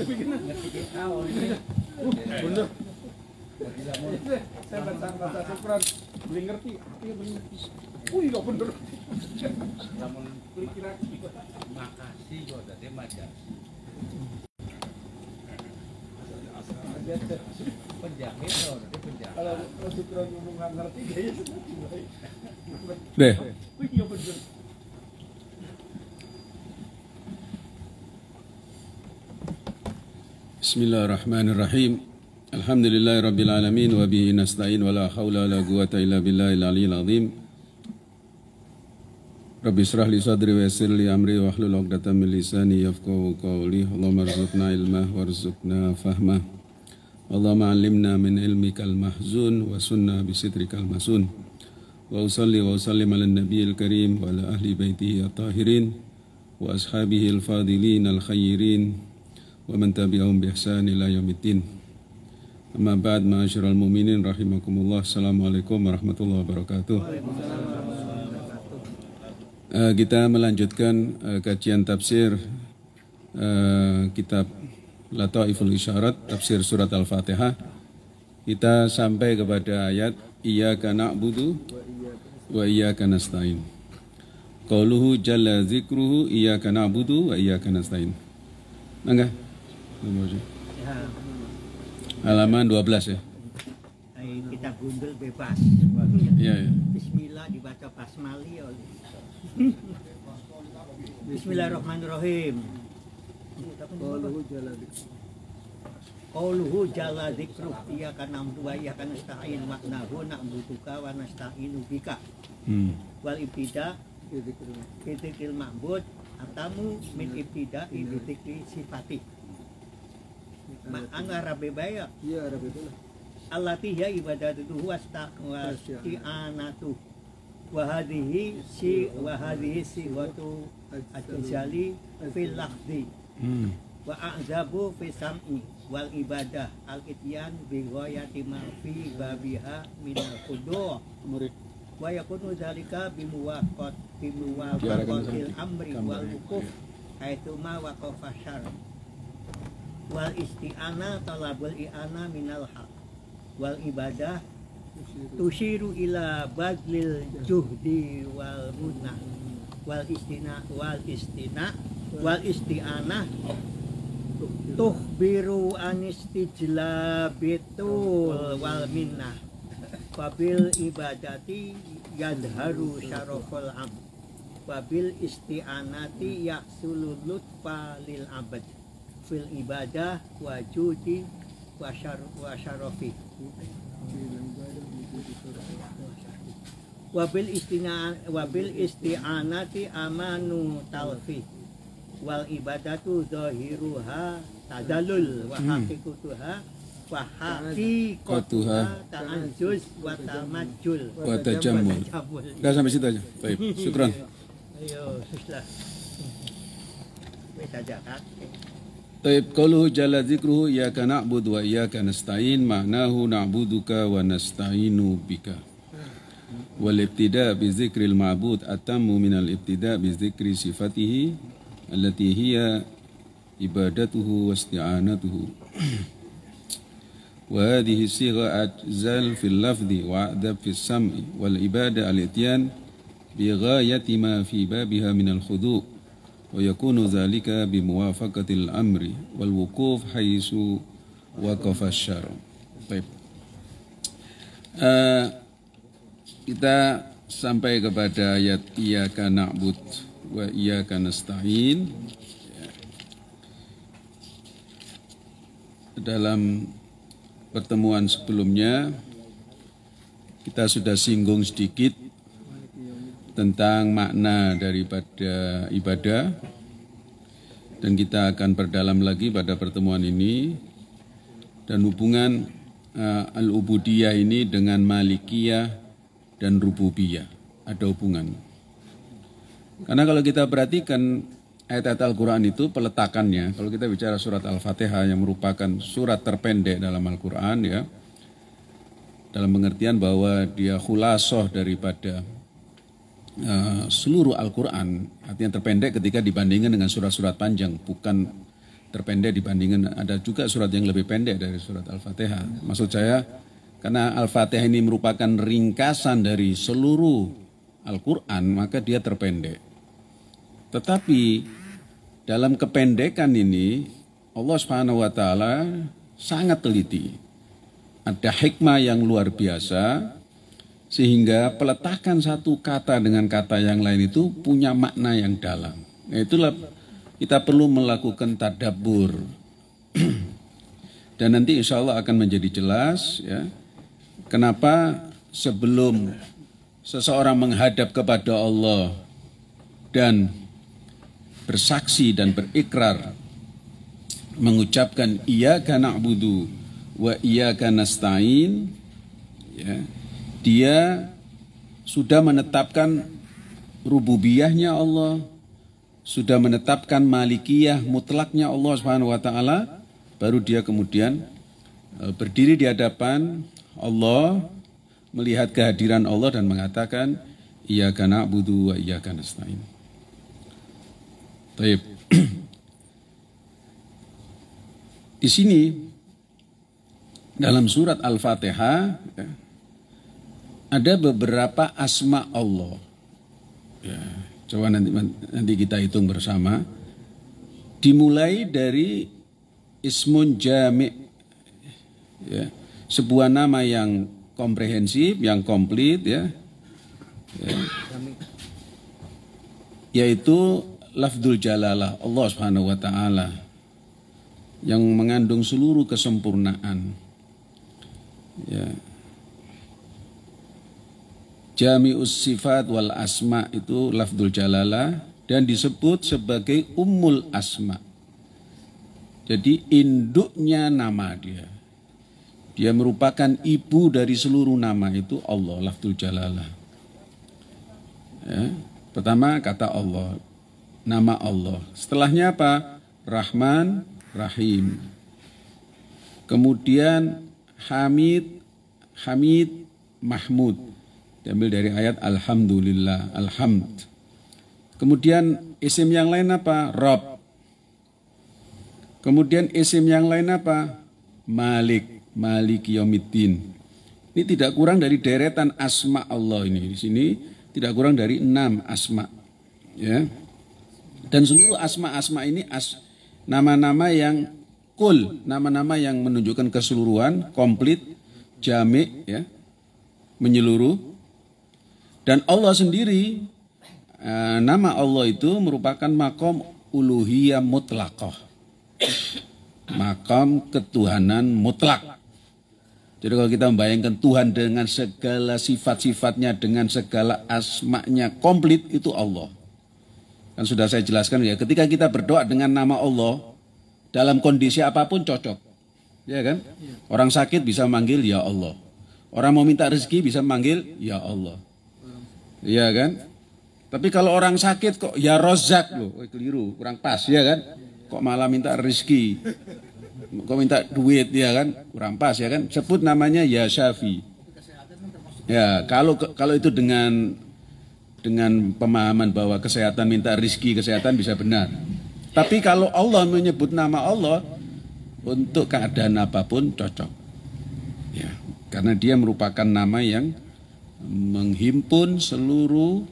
bener saya baca baca syukran beli ngerti artinya bener wih gak bener namun laki-laki makasih penjahit kalau syukran ngomong ngerti kayaknya deh Bismillahirrahmanirrahim. Alhamdulillahi rabbil alamin wa nasta'in wa la haula wa la quwata illa billahil aliyil azim. Rabbi israh li sadri wa yassir li amri wa hlul 'uqdatam min lisani yafqahu qawli. Allahumma rzuqna ilma warzuqna fahma. Allahumma 'allimna min ilmikal mahzun wa sunna bi sitrikal masun. Wa usalli wa usallim 'alan nabiyil karim wa ala ahli baitihi at-tahirin wa ashabihi al-fadilin al wa man tabi'ahum bi ihsan ila yaumiddin amma ba'd ma'asyiral mu'minin rahimakumullah assalamualaikum warahmatullahi wabarakatuh Uh, kita melanjutkan uh, kajian tafsir uh, kitab Lataiful Isyarat, tafsir surat Al-Fatihah. Kita sampai kepada ayat iyyaka na'budu wa iyyaka nasta'in. Qauluhu jalla zikruhu iyyaka na'budu wa iyyaka nasta'in. Mangga. Ya. Halaman 12 ya. Kita gundul bebas. Iya, ya. Bismillah dibaca basmali oleh. Ya. Bismillahirrahmanirrahim. Qauluhu jala dzikruh iyyaka na'budu wa iyyaka nasta'in wa nahu na'buduka wa nasta'inu bika. Hmm. Wal ibtida Idzikil ma'bud atamu min ibtida idzikri sifati ba iya, ya? Iya, rabebaya. Allati ya ibadatuhu wa isti'anatu. Wa hadhihi si wa si siwatu al-jali fil lakdi. Hmm. Wa a'zabu fi sam'i wal ibadah al-ityan bi ghayati ma fi babiha min al-qudu. Murid wa yakunu dzalika bimuwaqat bimuwaqatil amri wal wuquf iya. haitsu ma waqafa syar'a wal isti'ana talabul i'ana minal haq wal ibadah tusiru ila badlil juhdi wal munah wal istina wal istina wal isti'anah tuh biru anistijlabitul wal minnah wabil ibadati yadharu syaroful am wabil isti'anati yaksulul lutfa lil abad fil ibadah wajudi wasyar wasyarofi wabil istina wabil isti'anati amanu talfi wal ibadatu zahiruha tadalul hmm. wa haqiqatuha wa haqiqatuha ta'anjus wa tamajjul wa tajammul udah sampai situ aja baik syukran ayo sudah wis jaga. طيب قوله جل ذكره إياك نعبد وإياك نستعين معناه نعبدك ونستعين بك والابتداء بذكر المعبود أتم من الابتداء بذكر صفته التي هي عبادته واستعانته وهذه الصيغة أجزل في اللفظ وأعذب في السمع والعبادة الاتيان بغاية ما في بابها من الخضوع ويكون ذلك بموافقة الأمر والوقوف حيث وقف الشر طيب uh, kita sampai kepada ayat iyyaka na'bud wa iyyaka nasta'in dalam pertemuan sebelumnya kita sudah singgung sedikit tentang makna daripada ibadah dan kita akan berdalam lagi pada pertemuan ini dan hubungan uh, al-ubudiyah ini dengan malikiyah dan rububiyah ada hubungan karena kalau kita perhatikan ayat-ayat Al-Quran itu peletakannya kalau kita bicara surat Al-Fatihah yang merupakan surat terpendek dalam Al-Quran ya dalam pengertian bahwa dia khulasoh daripada Eh, seluruh Al-Quran, artinya terpendek ketika dibandingkan dengan surat-surat panjang, bukan terpendek dibandingkan ada juga surat yang lebih pendek dari surat Al-Fatihah. Maksud saya karena Al-Fatihah ini merupakan ringkasan dari seluruh Al-Qur'an, maka dia terpendek. Tetapi dalam kependekan ini Allah Subhanahu wa taala sangat teliti. Ada hikmah yang luar biasa sehingga peletakan satu kata dengan kata yang lain itu punya makna yang dalam. Nah, itulah kita perlu melakukan tadabur. Dan nanti insya Allah akan menjadi jelas ya. Kenapa sebelum seseorang menghadap kepada Allah dan bersaksi dan berikrar mengucapkan iya karena wa iya karena ya dia sudah menetapkan rububiyahnya Allah, sudah menetapkan malikiyah mutlaknya Allah Subhanahu wa taala, baru dia kemudian e, berdiri di hadapan Allah melihat kehadiran Allah dan mengatakan iyyaka na'budu wa iyyaka nasta'in. Taib. Di sini dalam surat Al-Fatihah ya, ada beberapa asma Allah. Ya, coba nanti nanti kita hitung bersama. Dimulai dari ismun jami' ya, sebuah nama yang komprehensif, yang komplit ya. ya. Yaitu lafdul jalalah Allah Subhanahu wa taala yang mengandung seluruh kesempurnaan. Ya. Jami'us sifat wal asma itu lafdul Jalalah dan disebut sebagai Umul asma. Jadi induknya nama dia. Dia merupakan ibu dari seluruh nama itu Allah lafdul Jalalah. Ya. Pertama kata Allah, nama Allah. Setelahnya apa? Rahman, Rahim. Kemudian Hamid, Hamid, Mahmud Diambil dari ayat Alhamdulillah, Alhamd. Kemudian isim yang lain apa? Rob. Kemudian isim yang lain apa? Malik, Malik yomitin Ini tidak kurang dari deretan asma Allah ini. Di sini tidak kurang dari enam asma. Ya. Dan seluruh asma-asma ini as, nama-nama yang kul, nama-nama yang menunjukkan keseluruhan, komplit, jamik, ya, menyeluruh, dan Allah sendiri eh, nama Allah itu merupakan makom uluhiyah mutlakoh. Makom ketuhanan mutlak. Jadi kalau kita membayangkan Tuhan dengan segala sifat-sifatnya, dengan segala asmaknya komplit itu Allah. Kan sudah saya jelaskan ya, ketika kita berdoa dengan nama Allah, dalam kondisi apapun cocok. Ya kan? Ya. Orang sakit bisa manggil ya Allah. Orang mau minta rezeki bisa manggil ya Allah. Iya kan? Tapi kalau orang sakit kok ya rozak loh, oh, keliru, kurang pas ya kan? Kok malah minta rezeki? Kok minta duit ya kan? Kurang pas ya kan? Sebut namanya ya Syafi. Ya, kalau kalau itu dengan dengan pemahaman bahwa kesehatan minta rizki kesehatan bisa benar. Tapi kalau Allah menyebut nama Allah untuk keadaan apapun cocok. Ya, karena dia merupakan nama yang menghimpun seluruh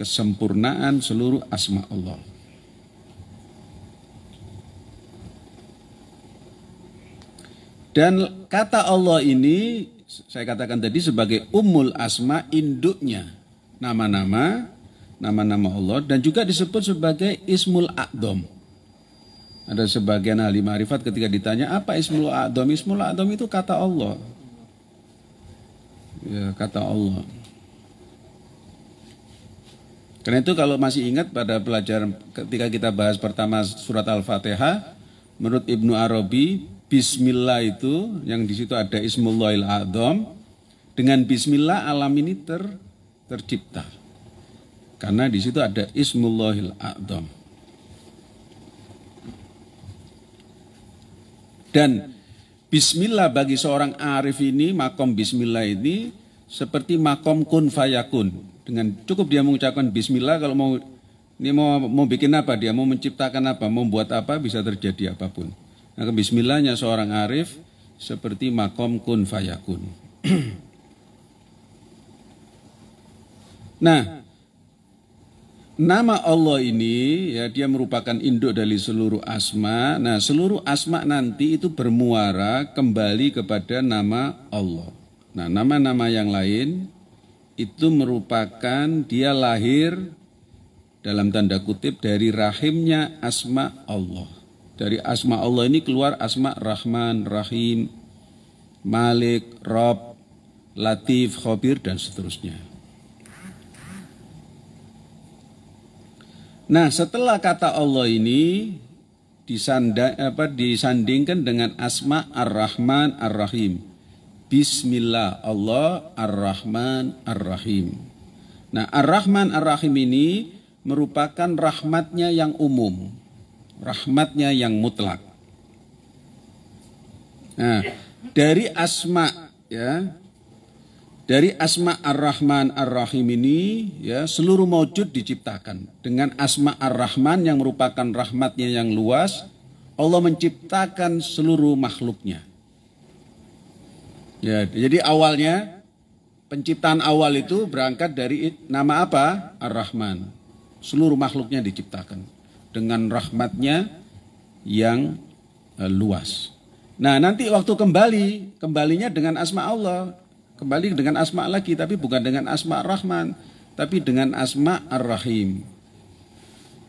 kesempurnaan seluruh asma Allah. Dan kata Allah ini saya katakan tadi sebagai umul asma induknya nama-nama nama-nama Allah dan juga disebut sebagai ismul a'dom. Ada sebagian ahli marifat ketika ditanya apa ismul a'dom? Ismul a'dom itu kata Allah ya, kata Allah. Karena itu kalau masih ingat pada pelajaran ketika kita bahas pertama surat Al-Fatihah, menurut Ibnu Arabi, Bismillah itu yang di situ ada Ismullahil Adham, dengan Bismillah alam ini ter, tercipta. Karena di situ ada Ismullahil Adham. Dan Bismillah bagi seorang arif ini, makom bismillah ini seperti makom kun fayakun. Dengan cukup dia mengucapkan bismillah kalau mau ini mau mau bikin apa dia mau menciptakan apa, membuat apa bisa terjadi apapun. Nah, bismillahnya seorang arif seperti makom kun fayakun. nah, Nama Allah ini ya dia merupakan induk dari seluruh asma. Nah, seluruh asma nanti itu bermuara kembali kepada nama Allah. Nah, nama-nama yang lain itu merupakan dia lahir dalam tanda kutip dari rahimnya asma Allah. Dari asma Allah ini keluar asma Rahman, Rahim, Malik, Rob, Latif, Khobir dan seterusnya. Nah, setelah kata Allah ini disanda, apa, disandingkan dengan asma Ar-Rahman Ar-Rahim. Bismillah Allah Ar-Rahman Ar-Rahim. Nah, Ar-Rahman Ar-Rahim ini merupakan rahmatnya yang umum, rahmatnya yang mutlak. Nah, dari asma ya, dari asma Ar-Rahman Ar-Rahim ini ya seluruh maujud diciptakan dengan asma Ar-Rahman yang merupakan rahmatnya yang luas Allah menciptakan seluruh makhluknya. Ya, jadi awalnya penciptaan awal itu berangkat dari nama apa? Ar-Rahman. Seluruh makhluknya diciptakan dengan rahmatnya yang eh, luas. Nah nanti waktu kembali, kembalinya dengan asma Allah. Kembali dengan asma lagi, tapi bukan dengan asma rahman, tapi dengan asma ar-rahim.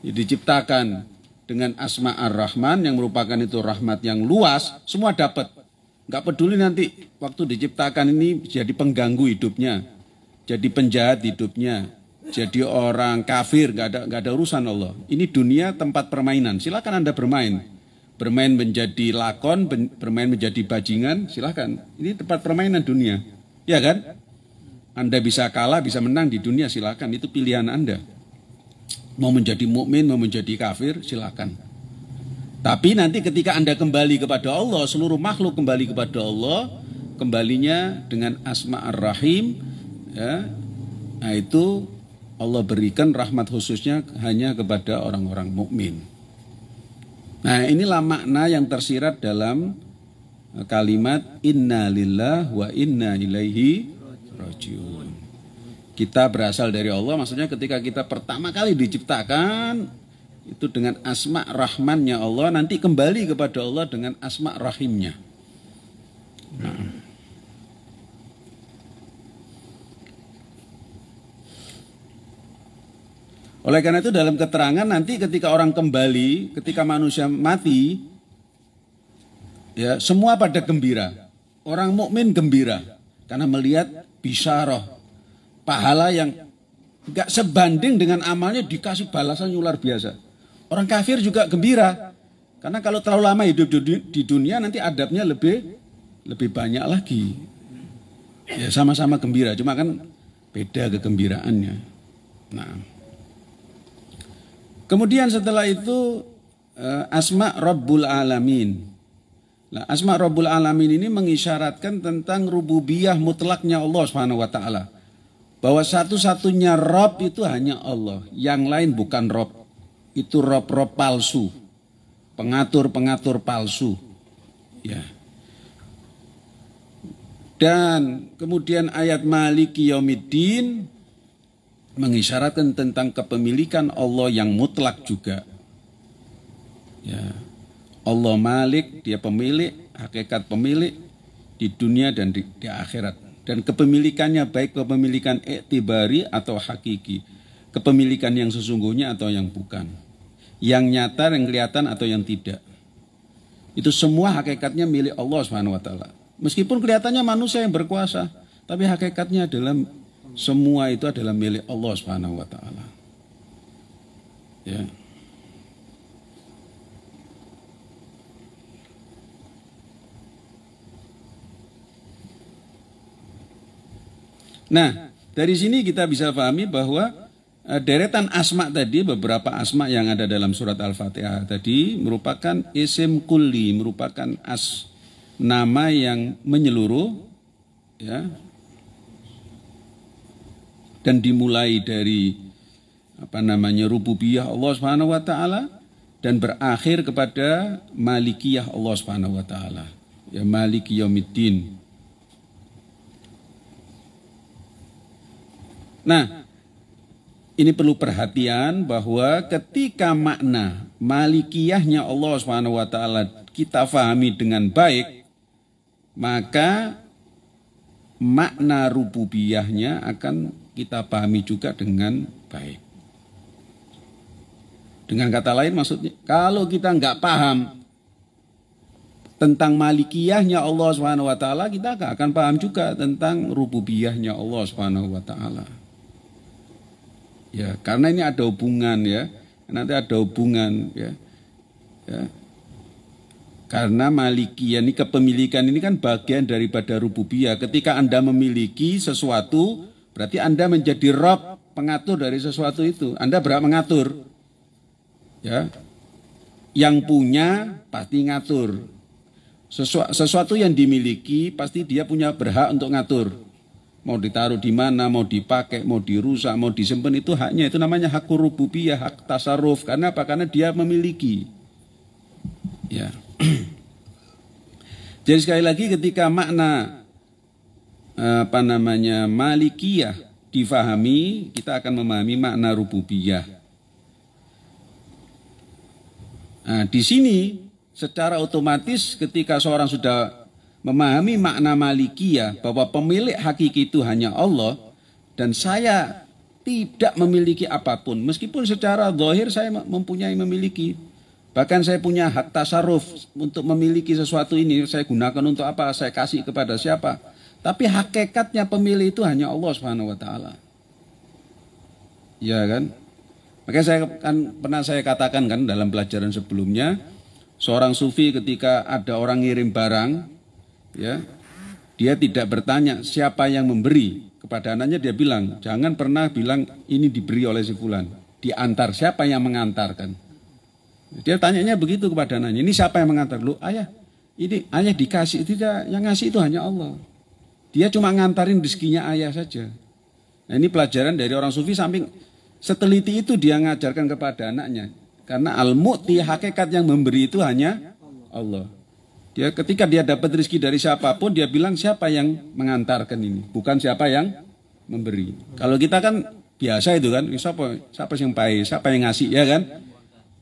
Diciptakan dengan asma ar-rahman yang merupakan itu rahmat yang luas, semua dapat. Nggak peduli nanti waktu diciptakan ini jadi pengganggu hidupnya, jadi penjahat hidupnya, jadi orang kafir nggak ada nggak ada urusan Allah. Ini dunia tempat permainan. Silakan anda bermain, bermain menjadi lakon, bermain menjadi bajingan. silahkan. Ini tempat permainan dunia. Ya kan? Anda bisa kalah, bisa menang di dunia silakan, itu pilihan Anda. Mau menjadi mukmin, mau menjadi kafir, silakan. Tapi nanti ketika Anda kembali kepada Allah, seluruh makhluk kembali kepada Allah, kembalinya dengan asma ar-rahim ya. Nah, itu Allah berikan rahmat khususnya hanya kepada orang-orang mukmin. Nah, inilah makna yang tersirat dalam kalimat inna lillah wa inna ilaihi rajiun. Kita berasal dari Allah maksudnya ketika kita pertama kali diciptakan itu dengan asma rahmannya Allah nanti kembali kepada Allah dengan asma rahimnya. Nah. Oleh karena itu dalam keterangan nanti ketika orang kembali, ketika manusia mati, Ya, semua pada gembira. Orang mukmin gembira karena melihat bisa roh, pahala yang nggak sebanding dengan amalnya dikasih balasan yang luar biasa. Orang kafir juga gembira karena kalau terlalu lama hidup di dunia nanti adabnya lebih lebih banyak lagi. Ya sama-sama gembira, cuma kan beda kegembiraannya. Nah. Kemudian setelah itu eh, Asma Rabbul Alamin. Nah, Asma Rabbul Alamin ini mengisyaratkan tentang rububiyah mutlaknya Allah Subhanahu wa taala. Bahwa satu-satunya Rob itu hanya Allah, yang lain bukan Rob. Itu Rob-Rob palsu. Pengatur-pengatur palsu. Ya. Dan kemudian ayat Maliki Yaumiddin mengisyaratkan tentang kepemilikan Allah yang mutlak juga. Ya. Allah Malik, dia pemilik, hakikat pemilik di dunia dan di, di akhirat. Dan kepemilikannya baik kepemilikan iktibari atau hakiki. Kepemilikan yang sesungguhnya atau yang bukan. Yang nyata, yang kelihatan atau yang tidak. Itu semua hakikatnya milik Allah Subhanahu wa taala. Meskipun kelihatannya manusia yang berkuasa, tapi hakikatnya adalah semua itu adalah milik Allah Subhanahu wa taala. Ya. Nah, dari sini kita bisa pahami bahwa eh, deretan asma tadi, beberapa asma yang ada dalam surat Al-Fatihah tadi merupakan isim kuli merupakan as nama yang menyeluruh ya. Dan dimulai dari apa namanya rububiyah Allah Subhanahu wa taala dan berakhir kepada malikiyah Allah Subhanahu wa taala. Ya maliki yaumiddin. Nah, ini perlu perhatian bahwa ketika makna malikiyahnya Allah swt kita fahami dengan baik, maka makna rububiyahnya akan kita pahami juga dengan baik. Dengan kata lain maksudnya kalau kita nggak paham tentang malikiyahnya Allah swt wa taala, kita akan paham juga tentang rububiyahnya Allah swt Ya, karena ini ada hubungan ya. Nanti ada hubungan ya. ya. Karena maliki ya, ini kepemilikan ini kan bagian daripada rububiyah. Ketika Anda memiliki sesuatu, berarti Anda menjadi rob pengatur dari sesuatu itu. Anda berhak mengatur. Ya. Yang punya pasti ngatur. Sesu sesuatu yang dimiliki pasti dia punya berhak untuk ngatur. Mau ditaruh di mana, mau dipakai, mau dirusak, mau disimpan itu haknya. Itu namanya hak rububiyah, hak tasarruf. Karena apa? Karena dia memiliki. Ya. Jadi sekali lagi ketika makna apa namanya malikiyah difahami, kita akan memahami makna rububiyah. Nah, di sini secara otomatis ketika seorang sudah memahami makna Malikiyah bahwa pemilik hakiki itu hanya Allah dan saya tidak memiliki apapun meskipun secara zahir saya mempunyai memiliki bahkan saya punya hak tasarruf untuk memiliki sesuatu ini saya gunakan untuk apa saya kasih kepada siapa tapi hakikatnya pemilik itu hanya Allah Subhanahu wa taala ya kan makanya saya kan pernah saya katakan kan dalam pelajaran sebelumnya seorang sufi ketika ada orang ngirim barang ya dia tidak bertanya siapa yang memberi kepada anaknya dia bilang jangan pernah bilang ini diberi oleh si fulan diantar siapa yang mengantarkan dia tanyanya begitu kepada anaknya ini siapa yang mengantar lu ayah ini ayah dikasih tidak yang ngasih itu hanya Allah dia cuma ngantarin rezekinya ayah saja nah ini pelajaran dari orang sufi samping seteliti itu dia ngajarkan kepada anaknya karena al-mu'ti hakikat yang memberi itu hanya Allah. Dia ketika dia dapat rezeki dari siapapun, dia bilang siapa yang mengantarkan ini, bukan siapa yang memberi. Kalau kita kan biasa itu kan, siapa siapa yang pay siapa yang ngasih ya kan?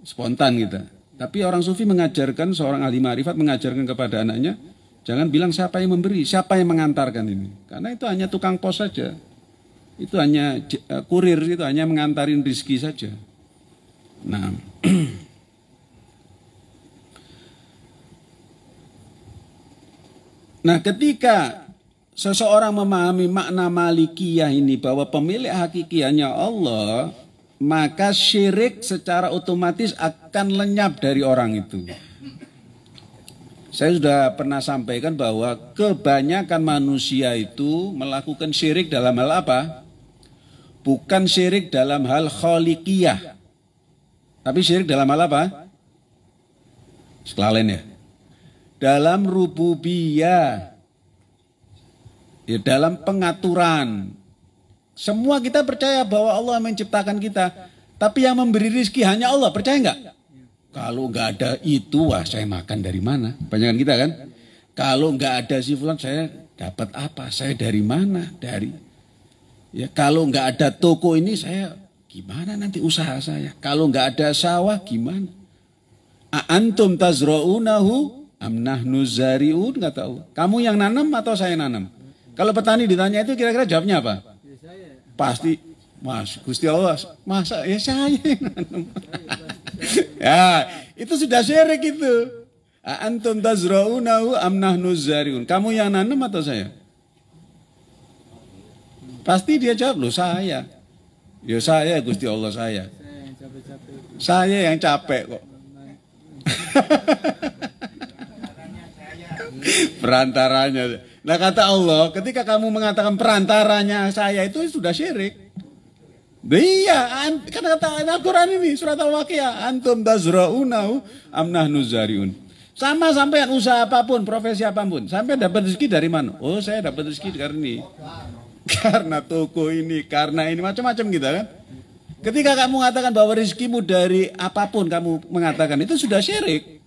Spontan kita. Gitu. Tapi orang sufi mengajarkan seorang ahli marifat mengajarkan kepada anaknya, jangan bilang siapa yang memberi, siapa yang mengantarkan ini. Karena itu hanya tukang pos saja. Itu hanya eh, kurir, itu hanya mengantarin rezeki saja. Nah, Nah ketika seseorang memahami makna malikiyah ini bahwa pemilik hakikiannya Allah, maka syirik secara otomatis akan lenyap dari orang itu. Saya sudah pernah sampaikan bahwa kebanyakan manusia itu melakukan syirik dalam hal apa? Bukan syirik dalam hal kholikiyah. Tapi syirik dalam hal apa? Sekalian ya dalam rububiyah, ya, dalam pengaturan. Semua kita percaya bahwa Allah menciptakan kita, tapi yang memberi rizki hanya Allah. Percaya nggak? Kalau nggak ada itu, wah saya makan dari mana? banyakkan kita kan? Kalau nggak ada si fulan, saya dapat apa? Saya dari mana? Dari ya kalau nggak ada toko ini saya gimana nanti usaha saya? Kalau nggak ada sawah gimana? Antum tazra'unahu Amnah nuzariun nggak tahu. Kamu yang nanam atau saya nanam? Kalau petani ditanya itu kira-kira jawabnya apa? Pasti Mas Gusti Allah, masa ya saya nanam. ya, itu sudah syirik itu. Antum tazra'unahu amnah nuzariun. Kamu yang nanam atau saya? Pasti dia jawab, loh saya. Ya saya Gusti Allah saya. Saya yang capek kok. Perantaranya. Nah kata Allah, ketika kamu mengatakan perantaranya saya itu sudah syirik. Iya, kata kata Al-Quran ini surat Al-Waqiah antum tazraunau amnah nuzariun. Sama sampai usaha apapun, profesi apapun, sampai dapat rezeki dari mana? Oh, saya dapat rezeki dari ini. Karena toko ini, karena ini macam-macam gitu kan. Ketika kamu mengatakan bahwa rezekimu dari apapun kamu mengatakan itu sudah syirik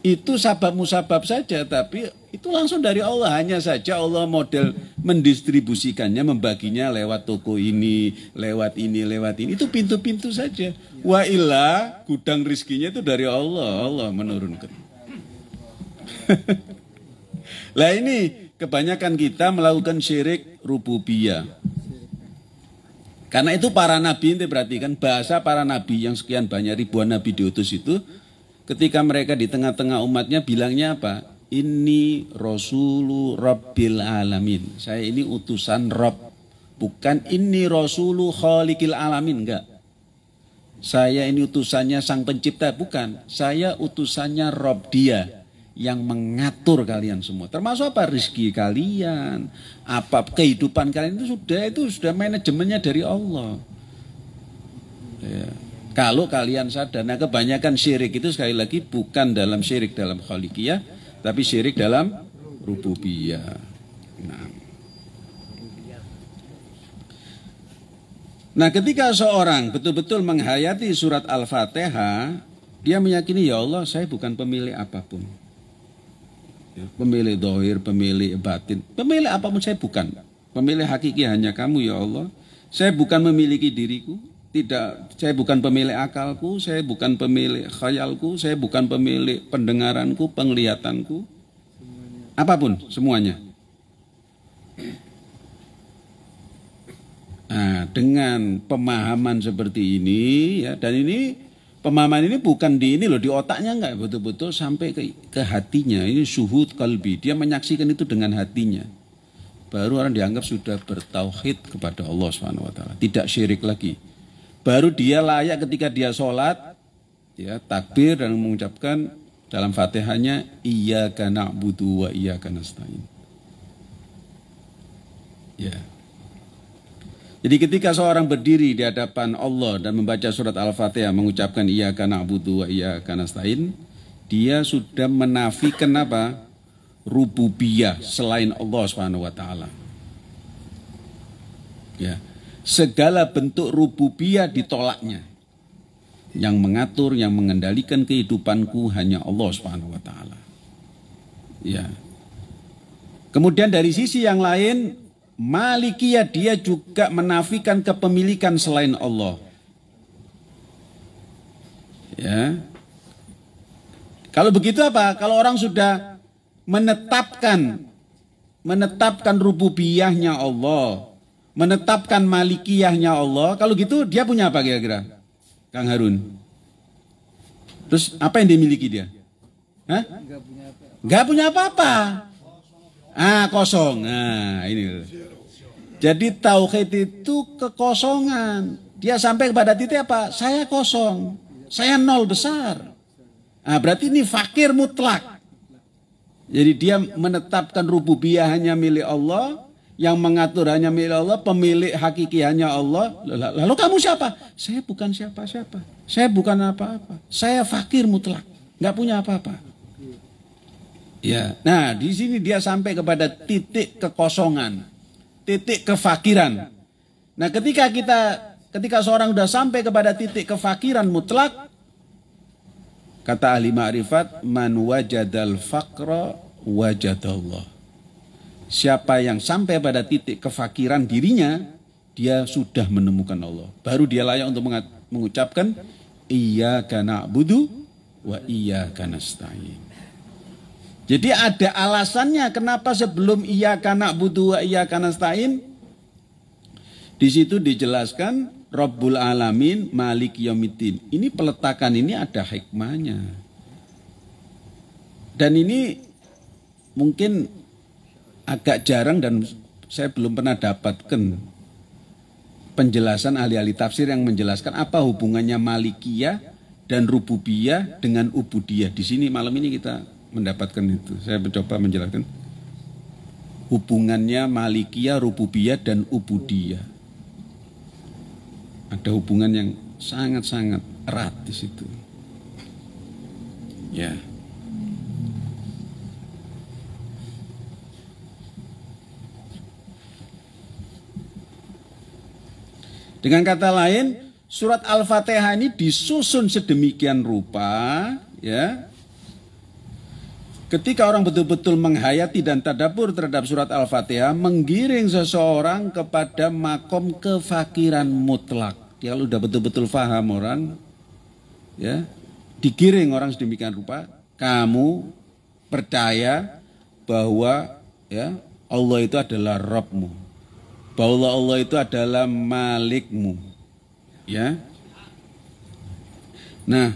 itu sabab musabab saja tapi itu langsung dari Allah hanya saja Allah model mendistribusikannya membaginya lewat toko ini lewat ini lewat ini itu pintu-pintu saja wa illa gudang rizkinya itu dari Allah Allah menurunkan lah ini kebanyakan kita melakukan syirik rububiyah karena itu para nabi ini perhatikan bahasa para nabi yang sekian banyak ribuan nabi diutus itu Ketika mereka di tengah-tengah umatnya bilangnya apa? Ini Rasulu Rabbil Alamin. Saya ini utusan Rob. Bukan ini Rasulu Khalikil Alamin. Enggak. Saya ini utusannya sang pencipta. Bukan. Saya utusannya Rob dia yang mengatur kalian semua. Termasuk apa rizki kalian, apa kehidupan kalian itu sudah itu sudah manajemennya dari Allah. Ya. Kalau kalian sadar, nah kebanyakan syirik itu sekali lagi bukan dalam syirik dalam khalikiyah, tapi syirik dalam rububiyah. Nah. nah, ketika seorang betul-betul menghayati surat Al-Fatihah, dia meyakini ya Allah saya bukan pemilik apapun. Ya, pemilik dohir, pemilik batin, pemilik apapun saya bukan. Pemilik hakiki hanya kamu ya Allah. Saya bukan memiliki diriku, tidak saya bukan pemilik akalku, saya bukan pemilik khayalku, saya bukan pemilik pendengaranku, penglihatanku. Apapun semuanya. Nah, dengan pemahaman seperti ini ya dan ini pemahaman ini bukan di ini loh di otaknya enggak betul-betul sampai ke, ke hatinya ini suhud kalbi dia menyaksikan itu dengan hatinya baru orang dianggap sudah bertauhid kepada Allah Subhanahu wa taala tidak syirik lagi baru dia layak ketika dia sholat ya takbir dan mengucapkan dalam fatihahnya iya karena butuh wa iya karena stain. Ya. Jadi ketika seorang berdiri di hadapan Allah dan membaca surat Al-Fatihah mengucapkan iya karena butuh wa iya karena stain, dia sudah menafikan apa? Rububiyah selain Allah Subhanahu wa taala. Ya segala bentuk rububiyah ditolaknya. Yang mengatur, yang mengendalikan kehidupanku hanya Allah Subhanahu wa taala. Ya. Kemudian dari sisi yang lain, Malikiyah dia juga menafikan kepemilikan selain Allah. Ya. Kalau begitu apa? Kalau orang sudah menetapkan menetapkan rububiyahnya Allah, menetapkan malikiyahnya Allah. Kalau gitu dia punya apa kira-kira? Kang Harun. Terus apa yang dimiliki dia? Hah? Gak punya apa-apa. Ah kosong. Nah ini. Jadi tauhid itu kekosongan. Dia sampai kepada titik apa? Saya kosong. Saya nol besar. Nah, berarti ini fakir mutlak. Jadi dia menetapkan rububiyah hanya milik Allah, yang mengatur hanya milik Allah, pemilik hakiki hanya Allah. Lalu kamu siapa? Saya bukan siapa-siapa. Saya bukan apa-apa. Saya fakir mutlak, nggak punya apa-apa. Ya, nah di sini dia sampai kepada titik kekosongan, titik kefakiran. Nah, ketika kita ketika seorang sudah sampai kepada titik kefakiran mutlak, kata ahli ma'rifat, man wajadal faqra wajadallah. Siapa yang sampai pada titik kefakiran dirinya, dia sudah menemukan Allah. Baru dia layak untuk mengucapkan, Iya karena budu, wa iya karena stain. Jadi ada alasannya kenapa sebelum iya karena budu, wa iya karena stain, di situ dijelaskan Rabbul Alamin Malik yomitin. Ini peletakan ini ada hikmahnya. Dan ini mungkin agak jarang dan saya belum pernah dapatkan penjelasan ahli-ahli tafsir yang menjelaskan apa hubungannya Malikia dan Rububiyah dengan Ubudiyah. Di sini malam ini kita mendapatkan itu. Saya mencoba menjelaskan hubungannya Malikia Rububiyah dan Ubudiyah. Ada hubungan yang sangat-sangat erat di situ. Ya. Yeah. Dengan kata lain, surat Al-Fatihah ini disusun sedemikian rupa, ya. Ketika orang betul-betul menghayati dan tadabur terhadap surat Al-Fatihah, menggiring seseorang kepada makom kefakiran mutlak. Dia ya, sudah betul-betul faham orang, ya, digiring orang sedemikian rupa, kamu percaya bahwa ya Allah itu adalah Robmu bahwa Allah itu adalah malikmu. Ya. Nah,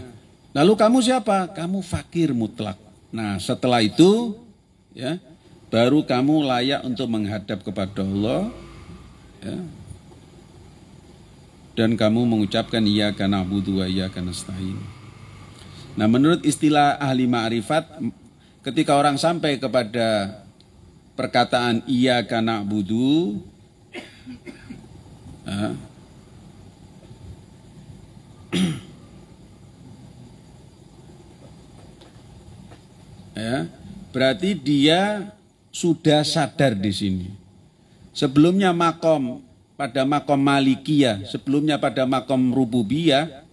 lalu kamu siapa? Kamu fakir mutlak. Nah, setelah itu ya, baru kamu layak untuk menghadap kepada Allah. Ya. Dan kamu mengucapkan iya karena butuh iya karena setahin Nah, menurut istilah ahli ma'rifat, ketika orang sampai kepada perkataan iya karena butuh Ah. ya, berarti dia sudah sadar di sini. Sebelumnya makom pada makom malikia, sebelumnya pada makom rububiyah,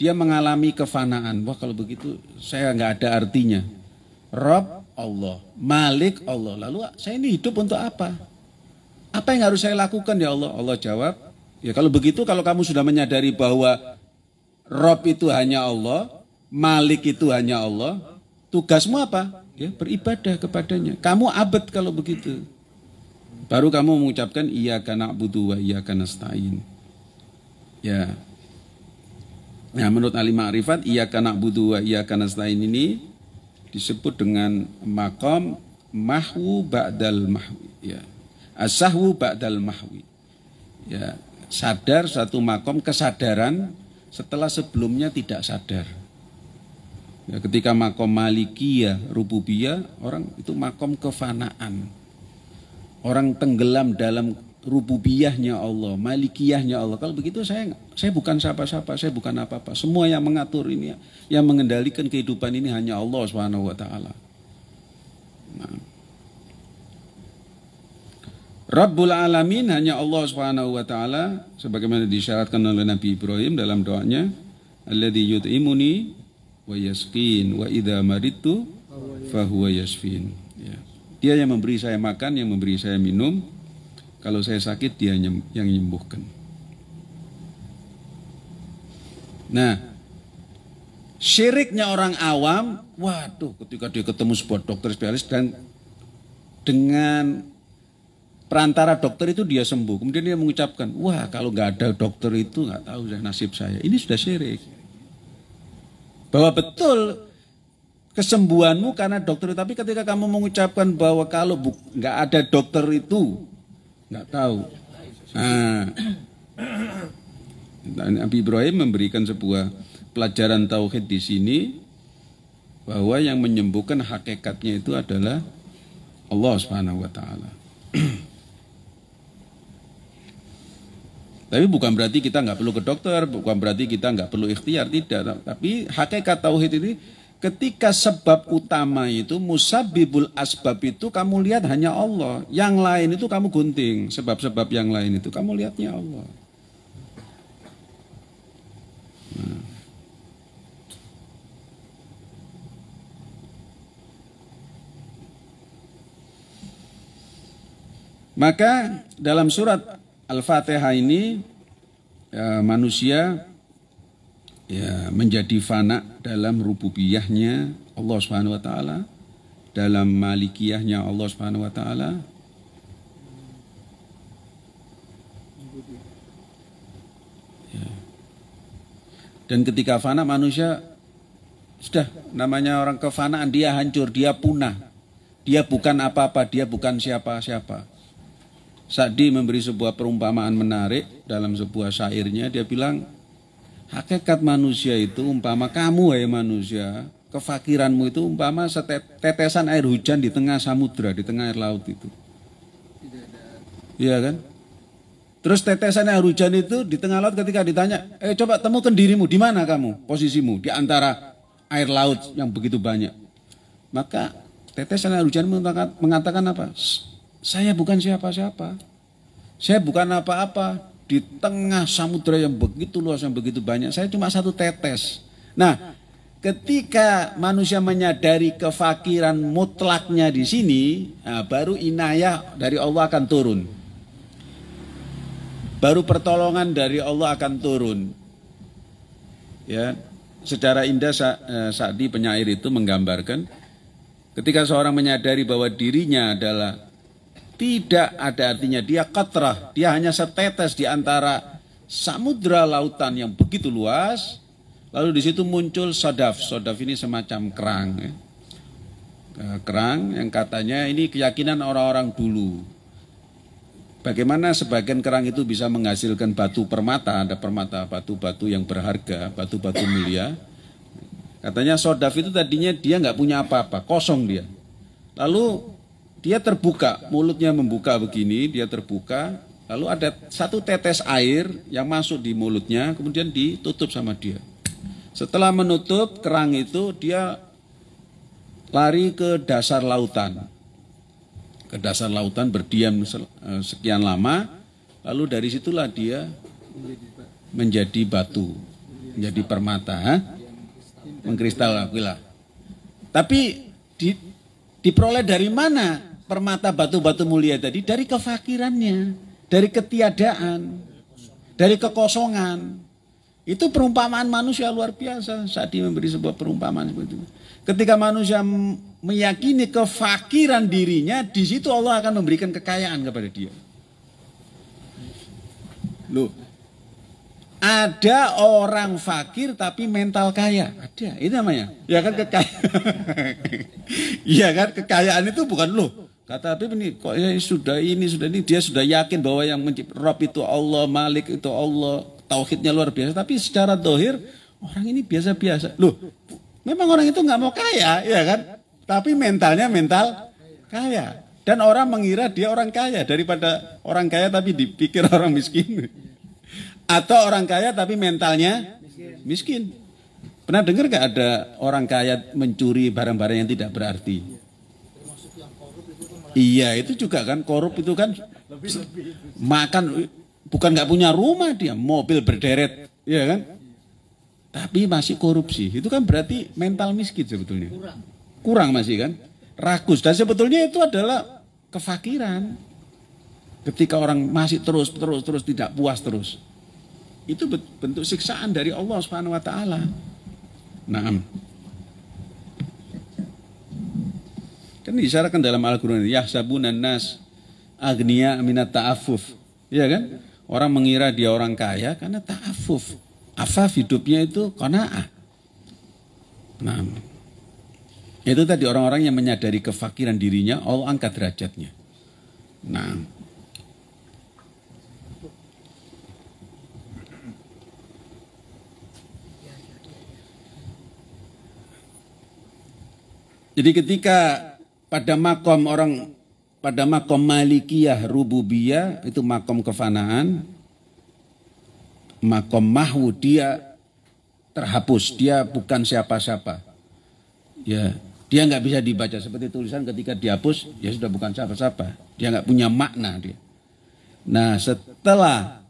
dia mengalami kefanaan. Wah kalau begitu saya nggak ada artinya. Rob Allah, Malik Allah. Lalu saya ini hidup untuk apa? Apa yang harus saya lakukan ya Allah? Allah jawab, ya kalau begitu kalau kamu sudah menyadari bahwa Rob itu hanya Allah, Malik itu hanya Allah, tugasmu apa? Ya, beribadah kepadanya. Kamu abad kalau begitu. Baru kamu mengucapkan iya karena butuh wa iya karena stain. Ya. Nah, menurut Ali Ma'rifat, iya karena butuh wa iya karena stain ini disebut dengan makom mahu ba'dal mahwu. Ya asahwu ba'dal mahwi. Ya, sadar satu makom kesadaran setelah sebelumnya tidak sadar. Ya, ketika makom malikiyah, rububiyah, orang itu makom kefanaan. Orang tenggelam dalam rububiyahnya Allah, malikiyahnya Allah. Kalau begitu saya saya bukan siapa-siapa, saya bukan apa-apa. Semua yang mengatur ini, yang mengendalikan kehidupan ini hanya Allah Subhanahu wa taala. Nah, Rabbul Alamin hanya Allah Subhanahu wa taala sebagaimana disyaratkan oleh Nabi Ibrahim dalam doanya alladzi yut'imuni wa yasqin wa idza maridtu fahuwa yasfin ya. Dia yang memberi saya makan, yang memberi saya minum. Kalau saya sakit dia yang menyembuhkan. Nah, syiriknya orang awam, waduh ketika dia ketemu sebuah dokter spesialis dan dengan perantara dokter itu dia sembuh. Kemudian dia mengucapkan, wah kalau nggak ada dokter itu nggak tahu sudah nasib saya. Ini sudah syirik. Bahwa betul kesembuhanmu karena dokter tapi ketika kamu mengucapkan bahwa kalau nggak ada dokter itu nggak tahu nah, nah Nabi Ibrahim memberikan sebuah pelajaran tauhid di sini bahwa yang menyembuhkan hakikatnya itu adalah Allah Subhanahu wa taala. Tapi bukan berarti kita nggak perlu ke dokter, bukan berarti kita nggak perlu ikhtiar, tidak. Tapi hakikat tauhid ini ketika sebab utama itu musabibul asbab itu kamu lihat hanya Allah. Yang lain itu kamu gunting. Sebab-sebab yang lain itu kamu lihatnya Allah. Nah. Maka dalam surat Al-Fatihah ini ya, manusia ya menjadi fana dalam rububiyahnya Allah Subhanahu wa taala, dalam malikiyahnya Allah Subhanahu wa taala. Ya. Dan ketika fana manusia sudah namanya orang kefanaan dia hancur, dia punah. Dia bukan apa-apa, dia bukan siapa-siapa Sa'di memberi sebuah perumpamaan menarik dalam sebuah syairnya. Dia bilang, hakikat manusia itu umpama kamu ya manusia, kefakiranmu itu umpama setetesan air hujan di tengah samudra, di tengah air laut itu. Iya kan? Terus tetesan air hujan itu di tengah laut ketika ditanya, eh coba temukan dirimu, di mana kamu posisimu di antara air laut yang begitu banyak. Maka tetesan air hujan mengatakan apa? Saya bukan siapa-siapa. Saya bukan apa-apa. Di tengah samudera yang begitu luas, yang begitu banyak, saya cuma satu tetes. Nah, ketika manusia menyadari kefakiran mutlaknya di sini, nah, baru inayah dari Allah akan turun. Baru pertolongan dari Allah akan turun. Ya, secara indah Sa eh, Sa'di penyair itu menggambarkan ketika seorang menyadari bahwa dirinya adalah tidak ada artinya. Dia katrah, dia hanya setetes di antara samudra lautan yang begitu luas. Lalu di situ muncul sodaf. Sodaf ini semacam kerang. Ya. Kerang yang katanya ini keyakinan orang-orang dulu. Bagaimana sebagian kerang itu bisa menghasilkan batu permata, ada permata batu-batu yang berharga, batu-batu mulia. Katanya sodaf itu tadinya dia nggak punya apa-apa, kosong dia. Lalu dia terbuka, mulutnya membuka begini, dia terbuka. Lalu ada satu tetes air yang masuk di mulutnya, kemudian ditutup sama dia. Setelah menutup kerang itu, dia lari ke dasar lautan. Ke dasar lautan berdiam e, sekian lama, lalu dari situlah dia menjadi batu, menjadi permata, ha? mengkristal, Tapi di, diperoleh dari mana? permata batu-batu mulia tadi dari kefakirannya, dari ketiadaan, dari kekosongan. Itu perumpamaan manusia luar biasa. Sadi memberi sebuah perumpamaan seperti itu. Ketika manusia meyakini kefakiran dirinya, di situ Allah akan memberikan kekayaan kepada dia. Loh, ada orang fakir tapi mental kaya. Ada, itu namanya. Ya kan kekayaan. Iya kan kekayaan itu bukan loh Kata Habib ini, kok ya sudah ini, sudah ini, dia sudah yakin bahwa yang mencipta Rob itu Allah, Malik itu Allah, tauhidnya luar biasa. Tapi secara dohir, orang ini biasa-biasa. Loh, memang orang itu nggak mau kaya, ya kan? Tapi mentalnya mental kaya. Dan orang mengira dia orang kaya daripada orang kaya tapi dipikir orang miskin. Atau orang kaya tapi mentalnya miskin. Pernah dengar nggak ada orang kaya mencuri barang-barang yang tidak berarti? Iya itu juga kan korup itu kan makan bukan nggak punya rumah dia mobil berderet ya kan tapi masih korupsi itu kan berarti mental miskin sebetulnya kurang, kurang masih kan rakus dan sebetulnya itu adalah kefakiran ketika orang masih terus terus terus tidak puas terus itu bentuk siksaan dari Allah Subhanahu wa taala. Nah, Kan disyaratkan dalam Al-Quran. Yahsabunan nas agniya minat ta'afuf. ya kan? Orang mengira dia orang kaya karena ta'afuf. Afaf hidupnya itu kona'ah. Nah, itu tadi orang-orang yang menyadari kefakiran dirinya, Allah angkat derajatnya. Nah, Jadi ketika pada makom orang pada makom malikiyah rububiyah itu makom kefanaan makom mahu dia terhapus dia bukan siapa-siapa ya dia nggak bisa dibaca seperti tulisan ketika dihapus ya sudah bukan siapa-siapa dia nggak punya makna dia nah setelah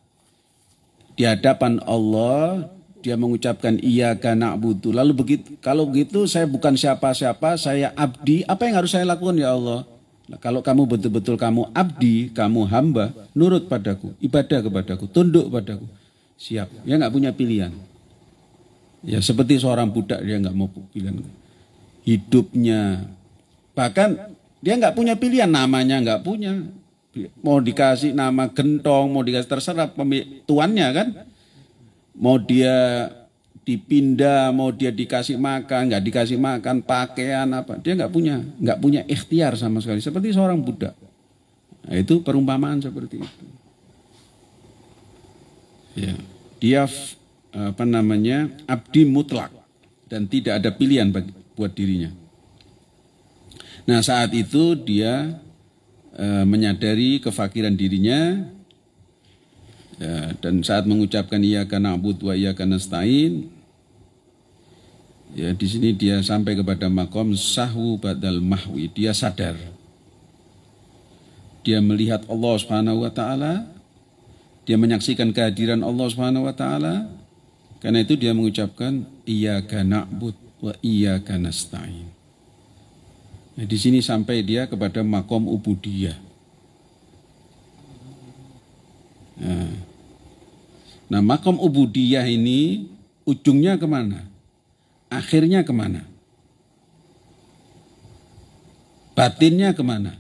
di hadapan Allah dia mengucapkan iya karena butuh. Lalu begitu, kalau begitu saya bukan siapa-siapa, saya abdi. Apa yang harus saya lakukan ya Allah? Nah, kalau kamu betul-betul kamu abdi, kamu hamba, nurut padaku, ibadah kepadaku, tunduk padaku. Siap, ya nggak punya pilihan. Ya seperti seorang budak dia nggak mau pilihan hidupnya. Bahkan dia nggak punya pilihan namanya nggak punya. Mau dikasih nama gentong, mau dikasih terserah tuannya kan mau dia dipindah, mau dia dikasih makan, nggak dikasih makan, pakaian apa, dia nggak punya, nggak punya ikhtiar sama sekali. Seperti seorang budak. Nah, itu perumpamaan seperti itu. Ya. Dia apa namanya abdi mutlak dan tidak ada pilihan bagi, buat dirinya. Nah saat itu dia e, menyadari kefakiran dirinya, Ya, dan saat mengucapkan ia karena abud wa iya karena stain, ya di sini dia sampai kepada makom sahu badal mahwi, dia sadar. Dia melihat Allah Subhanahu wa taala, dia menyaksikan kehadiran Allah Subhanahu wa taala. Karena itu dia mengucapkan ia karena abud wa iya karena stain. Nah, di sini sampai dia kepada makom ubudiyah. Nah, Nah makom ubudiyah ini ujungnya kemana? Akhirnya kemana? Batinnya kemana?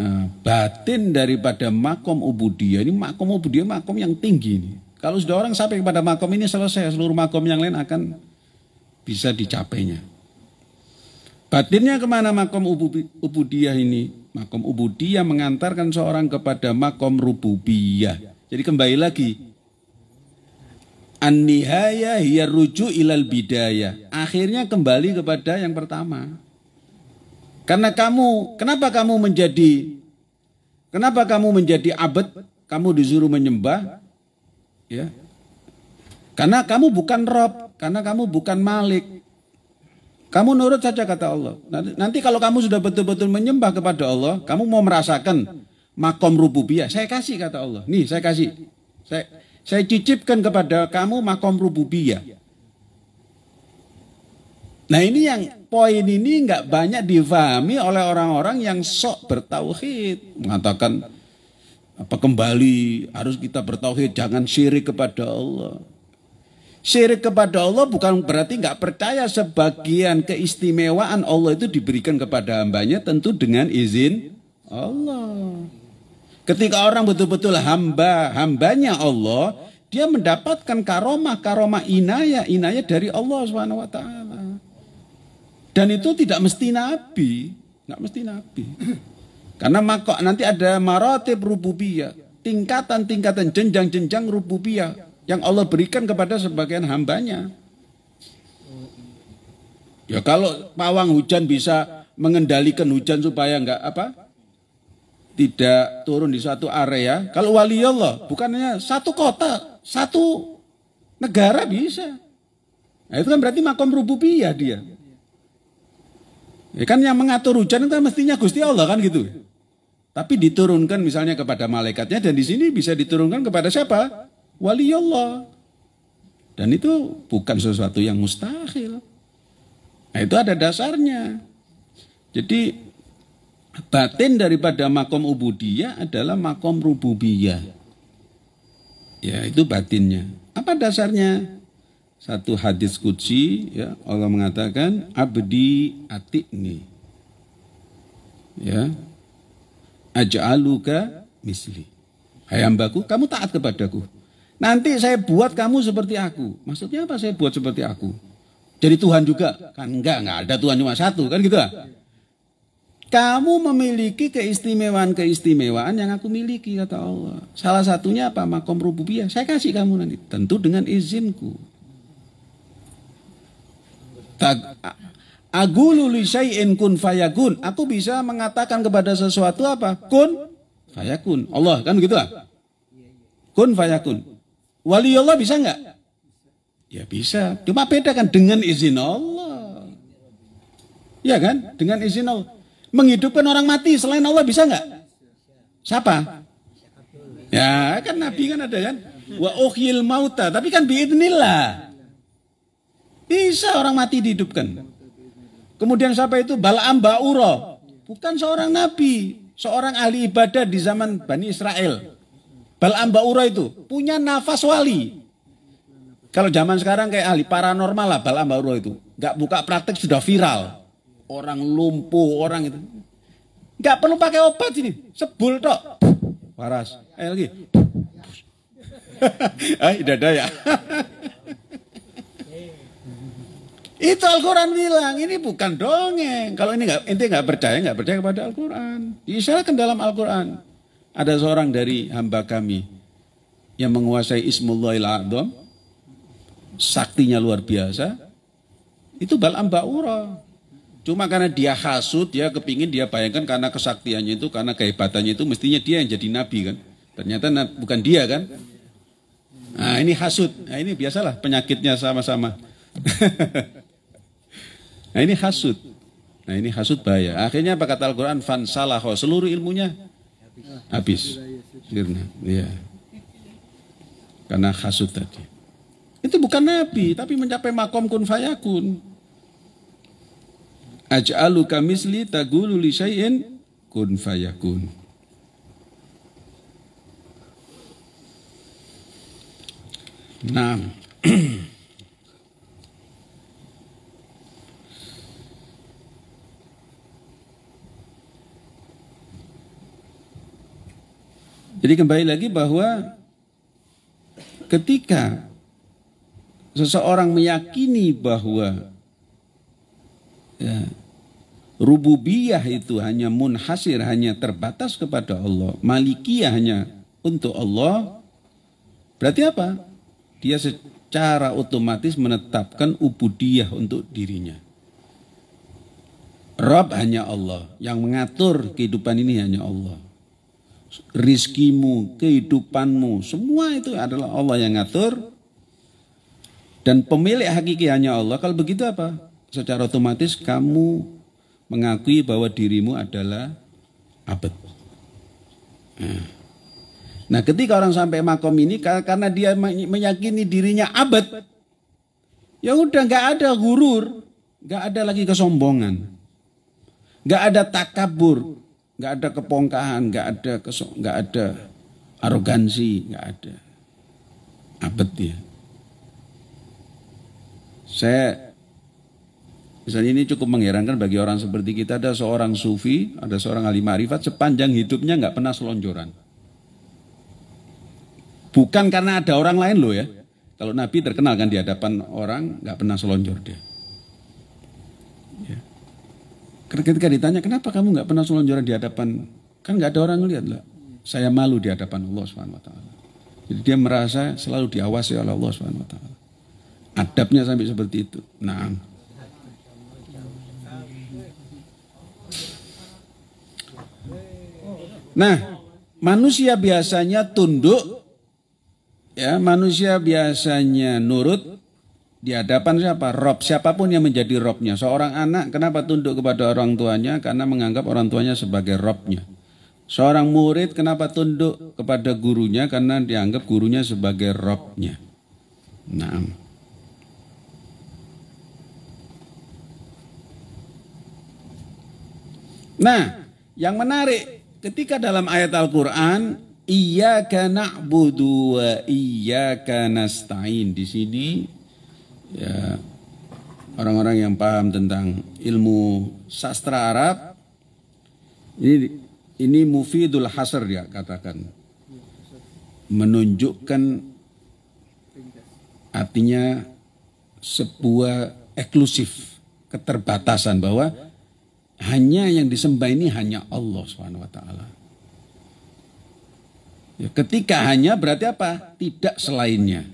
Nah, batin daripada makom ubudiyah ini makom ubudiyah makom yang tinggi ini. Kalau sudah orang sampai kepada makom ini selesai, seluruh makom yang lain akan bisa dicapainya. Batinnya kemana makom ubudiyah ini? makom ubudiyah mengantarkan seorang kepada makom rububiyah. Jadi kembali lagi. An-nihaya hiya ruju ilal bidaya. Akhirnya kembali kepada yang pertama. Karena kamu, kenapa kamu menjadi kenapa kamu menjadi abad? Kamu disuruh menyembah ya. Karena kamu bukan rob, karena kamu bukan malik. Kamu nurut saja kata Allah. Nanti, kalau kamu sudah betul-betul menyembah kepada Allah, kamu mau merasakan makom rububiyah. Saya kasih kata Allah. Nih, saya kasih. Saya saya cicipkan kepada kamu makom rububiyah. Nah ini yang poin ini nggak banyak difahami oleh orang-orang yang sok bertauhid mengatakan apa kembali harus kita bertauhid jangan syirik kepada Allah Syirik kepada Allah bukan berarti nggak percaya sebagian keistimewaan Allah itu diberikan kepada hambanya tentu dengan izin Allah. Ketika orang betul-betul hamba, hambanya Allah, dia mendapatkan karomah, karomah inayah, inayah dari Allah Swt. Dan itu tidak mesti nabi, nggak mesti nabi. Karena makok nanti ada maratib rububiyah, tingkatan-tingkatan jenjang-jenjang rububiyah yang Allah berikan kepada sebagian hambanya. Ya kalau pawang hujan bisa mengendalikan hujan supaya enggak apa? Tidak turun di suatu area. Kalau wali Allah, bukannya satu kota, satu negara bisa. Nah, itu kan berarti makom rububiyah dia. Ya kan yang mengatur hujan itu kan mestinya Gusti Allah kan gitu. Tapi diturunkan misalnya kepada malaikatnya dan di sini bisa diturunkan kepada siapa? wali Allah. Dan itu bukan sesuatu yang mustahil. Nah, itu ada dasarnya. Jadi batin daripada makom ubudiyah adalah makom rububiyah. Ya, itu batinnya. Apa dasarnya? Satu hadis kunci ya, Allah mengatakan abdi atikni. Ya. Aj'aluka misli. Hai hambaku, kamu taat kepadaku Nanti saya buat kamu seperti aku. Maksudnya apa saya buat seperti aku? Jadi Tuhan juga? Kan enggak, enggak ada Tuhan cuma satu. Kan gitu lah. Kamu memiliki keistimewaan-keistimewaan yang aku miliki, kata Allah. Salah satunya apa? Makom rububiyah. Saya kasih kamu nanti. Tentu dengan izinku. Tak, agulu kun fayakun. Aku bisa mengatakan kepada sesuatu apa? Kun fayakun. Allah kan gitu lah. Kun fayakun. Wali Allah bisa nggak? Ya bisa. Cuma beda kan dengan izin Allah. Ya kan? Dengan izin Allah. Menghidupkan orang mati selain Allah bisa nggak? Siapa? Ya kan Nabi kan ada kan? Wa uhyil mauta. Tapi kan biidnillah. Bisa orang mati dihidupkan. Kemudian siapa itu? Bala'am Ba'uro. Bukan seorang Nabi. Seorang ahli ibadah di zaman Bani Israel. Balam Baura itu punya nafas wali. Kalau zaman sekarang kayak ahli paranormal lah Balam Baura itu. Gak buka praktek sudah viral. Orang lumpuh, orang itu. Gak perlu pakai obat ini. Sebul tok. Waras. Eh lagi. ah, dada ya. Itu Al-Quran bilang, ini bukan dongeng. Kalau ini nggak, ente nggak percaya, nggak percaya kepada Al-Quran. Diisyaratkan dalam Al-Quran. Ada seorang dari hamba kami yang menguasai Ismullahil adham saktinya luar biasa, itu Bal'am Ba'ura. Cuma karena dia hasut, ya, kepingin, dia bayangkan karena kesaktiannya itu, karena kehebatannya itu, mestinya dia yang jadi nabi kan. Ternyata bukan dia kan. Nah ini hasut, nah ini biasalah penyakitnya sama-sama. nah ini hasut. Nah ini hasut bahaya. Akhirnya apa kata Al-Quran? Fan seluruh ilmunya habis sirna ya karena hasut tadi itu bukan nabi tapi mencapai makom kun fayakun aj'alu kamisli tagulu li syai'in kun fayakun nah Jadi kembali lagi bahwa ketika seseorang meyakini bahwa ya, rububiyah itu hanya munhasir, hanya terbatas kepada Allah, malikiyah hanya untuk Allah, berarti apa? Dia secara otomatis menetapkan ubudiyah untuk dirinya. Rob hanya Allah, yang mengatur kehidupan ini hanya Allah rizkimu, kehidupanmu, semua itu adalah Allah yang ngatur. Dan pemilik hakiki hanya Allah. Kalau begitu apa? Secara otomatis kamu mengakui bahwa dirimu adalah abad. Nah, nah ketika orang sampai makom ini karena dia meyakini dirinya abad, ya udah nggak ada gurur, nggak ada lagi kesombongan, nggak ada takabur, nggak ada kepongkahan, nggak ada kesok, nggak ada arogansi, nggak ada. Abet ya. Saya misalnya ini cukup mengherankan bagi orang seperti kita ada seorang sufi, ada seorang ahli marifat sepanjang hidupnya nggak pernah selonjoran. Bukan karena ada orang lain loh ya. Kalau Nabi terkenal kan di hadapan orang nggak pernah selonjor dia ketika ditanya kenapa kamu nggak pernah selonjoran di hadapan kan nggak ada orang ngelihat lah saya malu di hadapan Allah Subhanahu wa taala jadi dia merasa selalu diawasi oleh Allah Subhanahu wa taala adabnya sampai seperti itu nah nah manusia biasanya tunduk ya manusia biasanya nurut di hadapan siapa? Rob, siapapun yang menjadi robnya. Seorang anak kenapa tunduk kepada orang tuanya? Karena menganggap orang tuanya sebagai robnya. Seorang murid kenapa tunduk kepada gurunya? Karena dianggap gurunya sebagai robnya. Nah. Nah, yang menarik ketika dalam ayat Al-Qur'an Iyyaka na'budu wa iyyaka nasta'in di sini ya orang-orang yang paham tentang ilmu sastra Arab ini ini mufidul hasr ya katakan menunjukkan artinya sebuah eksklusif keterbatasan bahwa hanya yang disembah ini hanya Allah Subhanahu wa taala. Ya, ketika hanya berarti apa? Tidak selainnya.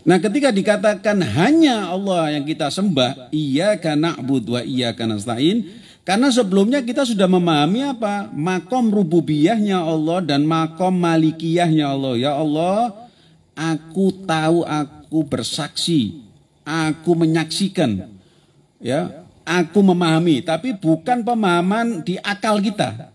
Nah ketika dikatakan hanya Allah yang kita sembah, iya karena abud wa iya karena setain, karena sebelumnya kita sudah memahami apa makom rububiyahnya Allah dan makom malikiyahnya Allah. Ya Allah, aku tahu, aku bersaksi, aku menyaksikan, ya, aku memahami. Tapi bukan pemahaman di akal kita,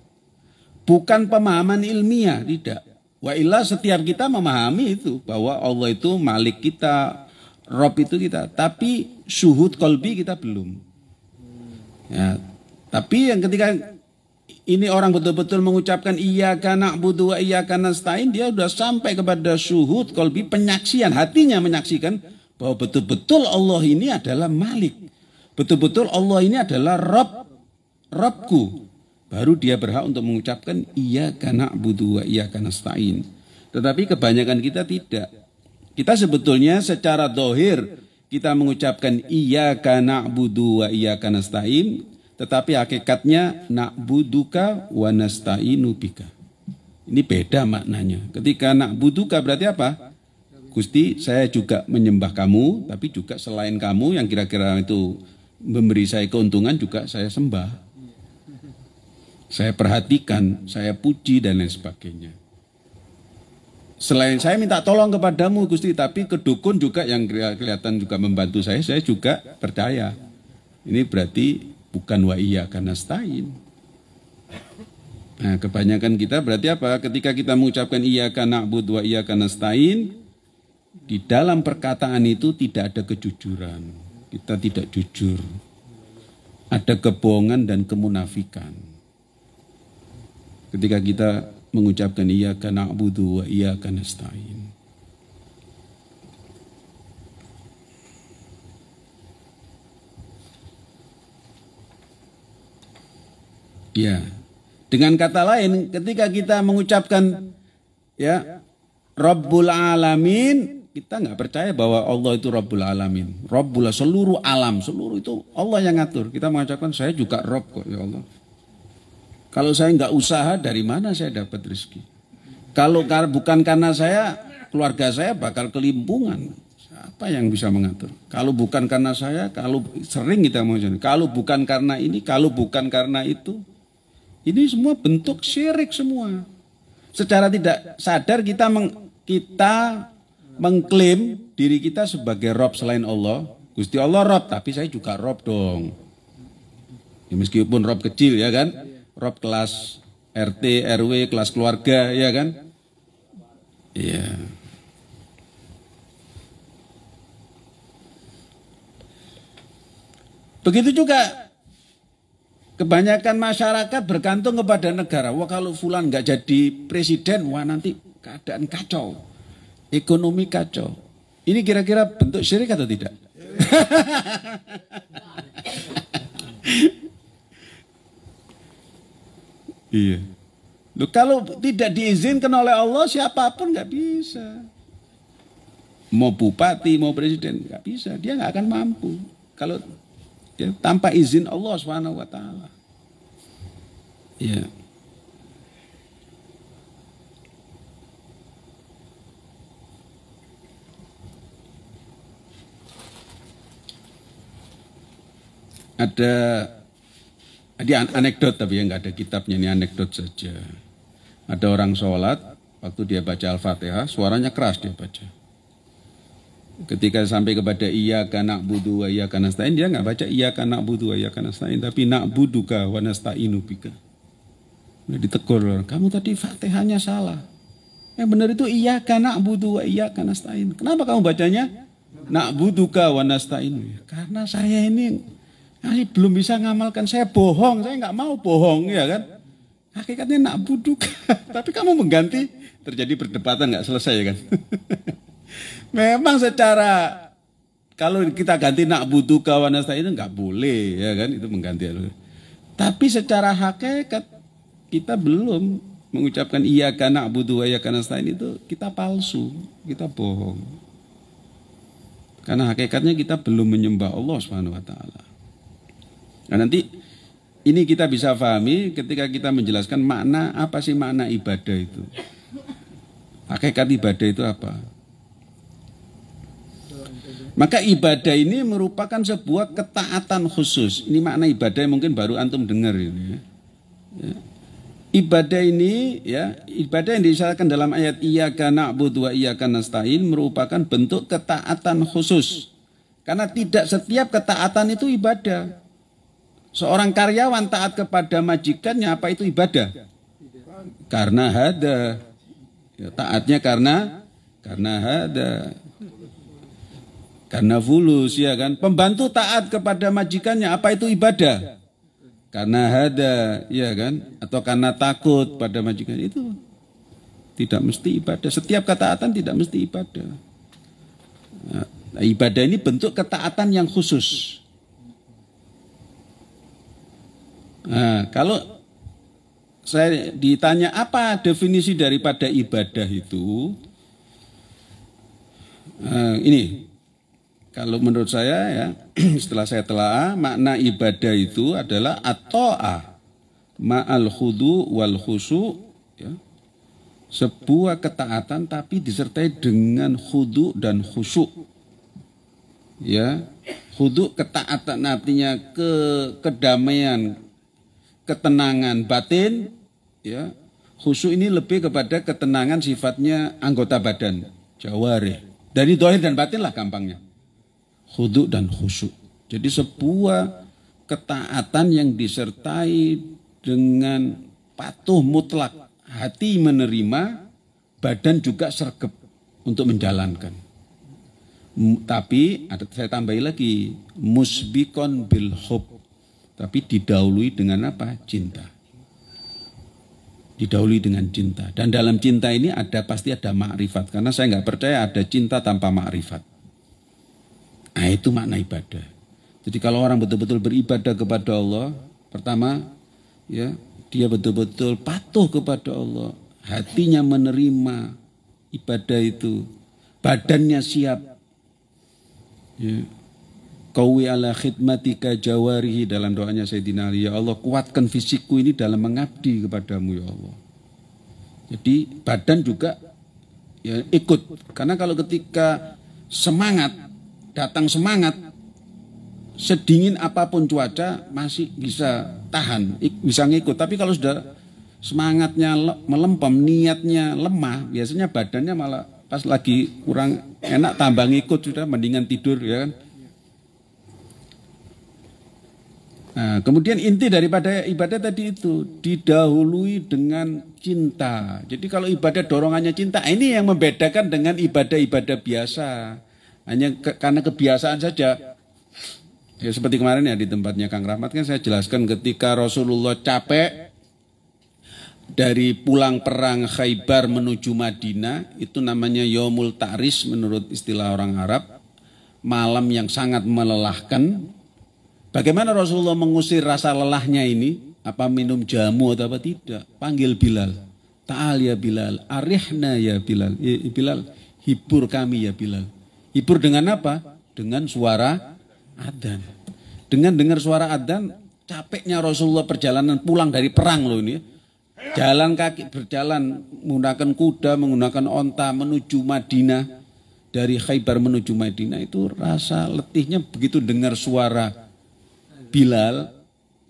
bukan pemahaman ilmiah, tidak Wa illa setiap kita memahami itu bahwa Allah itu malik kita, Rob itu kita, tapi suhud kolbi kita belum. Ya, tapi yang ketika ini orang betul-betul mengucapkan iya karena butuh iya karena stain dia sudah sampai kepada suhud kolbi penyaksian hatinya menyaksikan bahwa betul-betul Allah ini adalah malik betul-betul Allah ini adalah Rob Robku baru dia berhak untuk mengucapkan iya karena butuh wa iya karena stain. Tetapi kebanyakan kita tidak. Kita sebetulnya secara dohir kita mengucapkan iya karena butuh wa iya karena stain, tetapi hakikatnya nak buduka wa nastainu bika. Ini beda maknanya. Ketika nak buduka berarti apa? Gusti, saya juga menyembah kamu, tapi juga selain kamu yang kira-kira itu memberi saya keuntungan juga saya sembah saya perhatikan, saya puji dan lain sebagainya. Selain saya minta tolong kepadamu Gusti, tapi kedukun juga yang kelihatan juga membantu saya, saya juga percaya. Ini berarti bukan wa iya karena stain. Nah, kebanyakan kita berarti apa? Ketika kita mengucapkan iya karena abud wa iya karena stain, di dalam perkataan itu tidak ada kejujuran. Kita tidak jujur. Ada kebohongan dan kemunafikan ketika kita mengucapkan karena butuh wa karena stain Ya. Dengan kata lain, ketika kita mengucapkan ya Rabbul Alamin, kita nggak percaya bahwa Allah itu Rabbul Alamin. Rabbul seluruh alam, seluruh itu Allah yang ngatur. Kita mengucapkan saya juga Rob kok ya Allah. Kalau saya nggak usaha, dari mana saya dapat rezeki? Kalau kar bukan karena saya, keluarga saya bakal kelimpungan. Siapa yang bisa mengatur? Kalau bukan karena saya, kalau sering kita mau jadi, kalau bukan karena ini, kalau bukan karena itu, ini semua bentuk syirik semua. Secara tidak sadar kita meng, kita mengklaim diri kita sebagai Rob selain Allah. Gusti Allah Rob, tapi saya juga Rob dong. Ya, meskipun Rob kecil ya kan rob kelas RT, RW, kelas keluarga, ya kan? Iya. Begitu juga kebanyakan masyarakat bergantung kepada negara. Wah kalau Fulan nggak jadi presiden, wah nanti keadaan kacau, ekonomi kacau. Ini kira-kira bentuk syirik atau tidak? Iya. Loh, kalau tidak diizinkan oleh Allah siapapun nggak bisa. Mau bupati, mau presiden nggak bisa. Dia nggak akan mampu. Kalau ya, tanpa izin Allah Subhanahu wa taala. Iya. Ada ini anekdot tapi ya nggak ada kitabnya ini anekdot saja. Ada orang sholat waktu dia baca al-fatihah suaranya keras dia baca. Ketika sampai kepada iya karena budu iya karena stain dia nggak baca iya karena budu iya karena stain tapi nak budu ka wanasta inubika. bika. Udah ditegur kamu tadi fatihahnya salah. Yang benar itu iya karena budu iya karena stain. Kenapa kamu bacanya nak budu ka wanasta inu? Ya, karena saya ini ini belum bisa ngamalkan, saya bohong, saya nggak mau bohong, ya kan? Hakikatnya nak buduk, tapi kamu mengganti, terjadi perdebatan nggak selesai, ya kan? Memang secara kalau kita ganti nak butuh kawan itu nggak boleh, ya kan? Itu mengganti. Tapi secara hakikat kita belum mengucapkan iya karena butuh iya karena itu kita palsu, kita bohong. Karena hakikatnya kita belum menyembah Allah Subhanahu wa taala. Nah nanti ini kita bisa pahami ketika kita menjelaskan makna apa sih makna ibadah itu. Hakikat ibadah itu apa? Maka ibadah ini merupakan sebuah ketaatan khusus. Ini makna ibadah yang mungkin baru antum dengar ini. Ya. Ya. Ibadah ini ya, ibadah yang disyaratkan dalam ayat iyyaka na'budu wa iyyaka nasta'in merupakan bentuk ketaatan khusus. Karena tidak setiap ketaatan itu ibadah. Seorang karyawan taat kepada majikannya apa itu ibadah? Karena ada Ya, taatnya karena karena ada Karena fulus ya kan. Pembantu taat kepada majikannya apa itu ibadah? Karena ada ya kan atau karena takut pada majikan itu tidak mesti ibadah. Setiap ketaatan tidak mesti ibadah. Nah, ibadah ini bentuk ketaatan yang khusus. Nah, kalau saya ditanya apa definisi daripada ibadah itu, nah, ini kalau menurut saya ya setelah saya telah makna ibadah itu adalah atoa ma'al khudu wal khusu ya. sebuah ketaatan tapi disertai dengan khudu dan khusu ya khudu ketaatan artinya ke kedamaian ketenangan batin, ya. Khusyuk ini lebih kepada ketenangan sifatnya anggota badan, jawari. Dari dohir dan batin lah gampangnya. Khudu dan khusyuk. Jadi sebuah ketaatan yang disertai dengan patuh mutlak. Hati menerima, badan juga sergap untuk menjalankan. tapi ada, saya tambahi lagi, musbikon bil hub tapi didahului dengan apa? Cinta. Didahului dengan cinta. Dan dalam cinta ini ada pasti ada makrifat. Karena saya nggak percaya ada cinta tanpa makrifat. Nah, itu makna ibadah. Jadi kalau orang betul-betul beribadah kepada Allah, pertama ya dia betul-betul patuh kepada Allah, hatinya menerima ibadah itu, badannya siap. Ya, Kauwi ala khidmatika jawarihi dalam doanya Sayyidina Ali. Ya Allah kuatkan fisikku ini dalam mengabdi kepadamu ya Allah. Jadi badan juga ya ikut. Karena kalau ketika semangat, datang semangat, sedingin apapun cuaca masih bisa tahan, bisa ngikut. Tapi kalau sudah semangatnya melempem, niatnya lemah, biasanya badannya malah pas lagi kurang enak tambang ikut sudah mendingan tidur ya kan Nah, kemudian inti daripada ibadah tadi itu didahului dengan cinta. Jadi kalau ibadah dorongannya cinta, nah, ini yang membedakan dengan ibadah-ibadah biasa. Hanya ke, karena kebiasaan saja. Ya seperti kemarin ya di tempatnya Kang Rahmat kan saya jelaskan ketika Rasulullah capek dari pulang perang Khaybar menuju Madinah itu namanya Yomul Ta'ris menurut istilah orang Arab malam yang sangat melelahkan Bagaimana Rasulullah mengusir rasa lelahnya ini? Apa minum jamu atau apa tidak? Panggil Bilal. Ta'al ya Bilal, arihna ya Bilal. Ya, Bilal, hibur kami ya Bilal. Hibur dengan apa? Dengan suara adhan. Dengan dengar suara adhan, capeknya Rasulullah perjalanan pulang dari perang loh ini. Ya. Jalan kaki berjalan menggunakan kuda, menggunakan onta menuju Madinah. Dari Khaybar menuju Madinah itu rasa letihnya begitu dengar suara Bilal,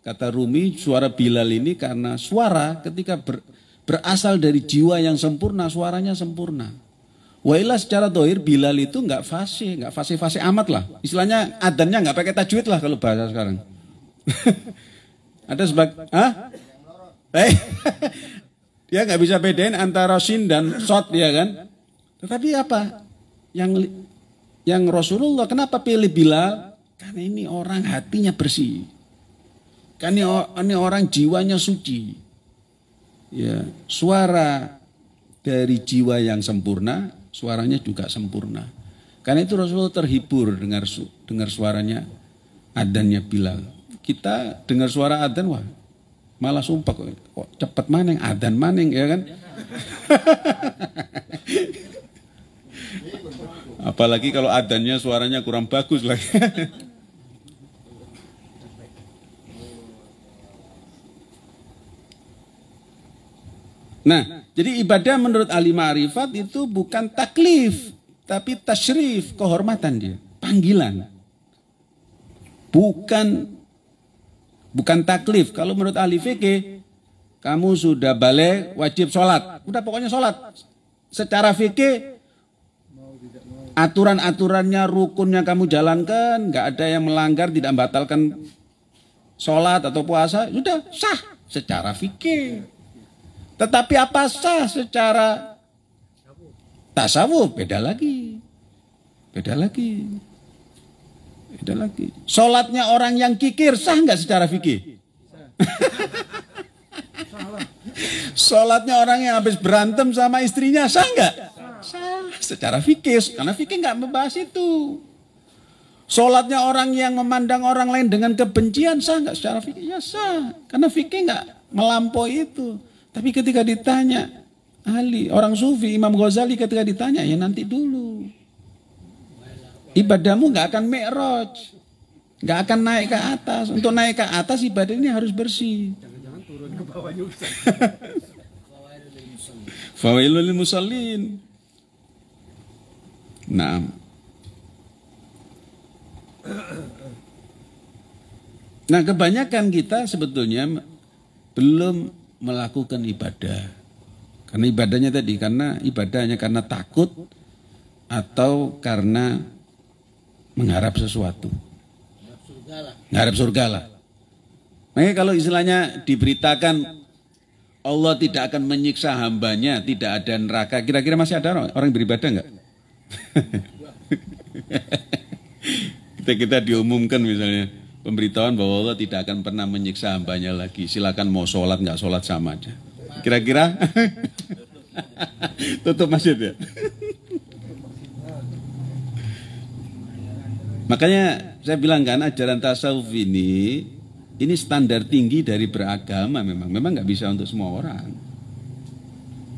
kata Rumi, suara Bilal ini karena suara ketika ber, berasal dari jiwa yang sempurna, suaranya sempurna. Wailah secara dohir Bilal itu nggak fasih, nggak fasih-fasih amat lah. Istilahnya adanya nggak pakai tajwid lah kalau bahasa sekarang. Ada sebab, ah? Eh, dia nggak bisa bedain antara sin dan shot dia ya kan? Tetapi apa? Yang yang Rasulullah kenapa pilih Bilal? Karena ini orang hatinya bersih. Karena ini orang jiwanya suci. Ya, suara dari jiwa yang sempurna, suaranya juga sempurna. Karena itu Rasulullah terhibur dengar su dengar suaranya adannya Bilal. Kita dengar suara adan wah malah sumpah kok, kok cepat maning adan maning ya kan. Apalagi kalau adanya suaranya kurang bagus lagi. nah, jadi ibadah menurut ahli ma'rifat itu bukan taklif, tapi tasrif kehormatan dia, panggilan. Bukan bukan taklif. Kalau menurut ahli fikih, kamu sudah balik wajib sholat. Udah pokoknya sholat. Secara fikih Aturan-aturannya, rukunnya kamu jalankan, nggak ada yang melanggar, tidak membatalkan sholat atau puasa, sudah sah secara fikih. Tetapi apa sah secara tasawuf beda lagi, beda lagi, beda lagi. Sholatnya orang yang kikir sah nggak secara fikih? Sholatnya orang yang habis berantem sama istrinya sah nggak? Salah secara fikih, karena fikih nggak membahas itu. Sholatnya orang yang memandang orang lain dengan kebencian sah nggak secara fikih? Ya sah, karena fikih nggak melampaui itu. Tapi ketika ditanya Ali, orang Sufi, Imam Ghazali ketika ditanya ya nanti dulu. Ibadahmu nggak akan mi'raj, nggak akan naik ke atas. Untuk naik ke atas ibadah ini harus bersih. Jangan-jangan turun ke bawah Fawailul musallin. Naam. Nah, kebanyakan kita sebetulnya belum melakukan ibadah. Karena ibadahnya tadi, karena ibadahnya karena takut atau karena mengharap sesuatu. Mengharap surga lah. Makanya kalau istilahnya diberitakan Allah tidak akan menyiksa hambanya, tidak ada neraka. Kira-kira masih ada orang beribadah enggak? kita kita diumumkan misalnya pemberitahuan bahwa Allah tidak akan pernah menyiksa hambanya lagi. Silakan mau sholat nggak sholat sama aja. Kira-kira tutup masjid ya. Makanya saya bilang kan ajaran tasawuf ini ini standar tinggi dari beragama memang memang nggak bisa untuk semua orang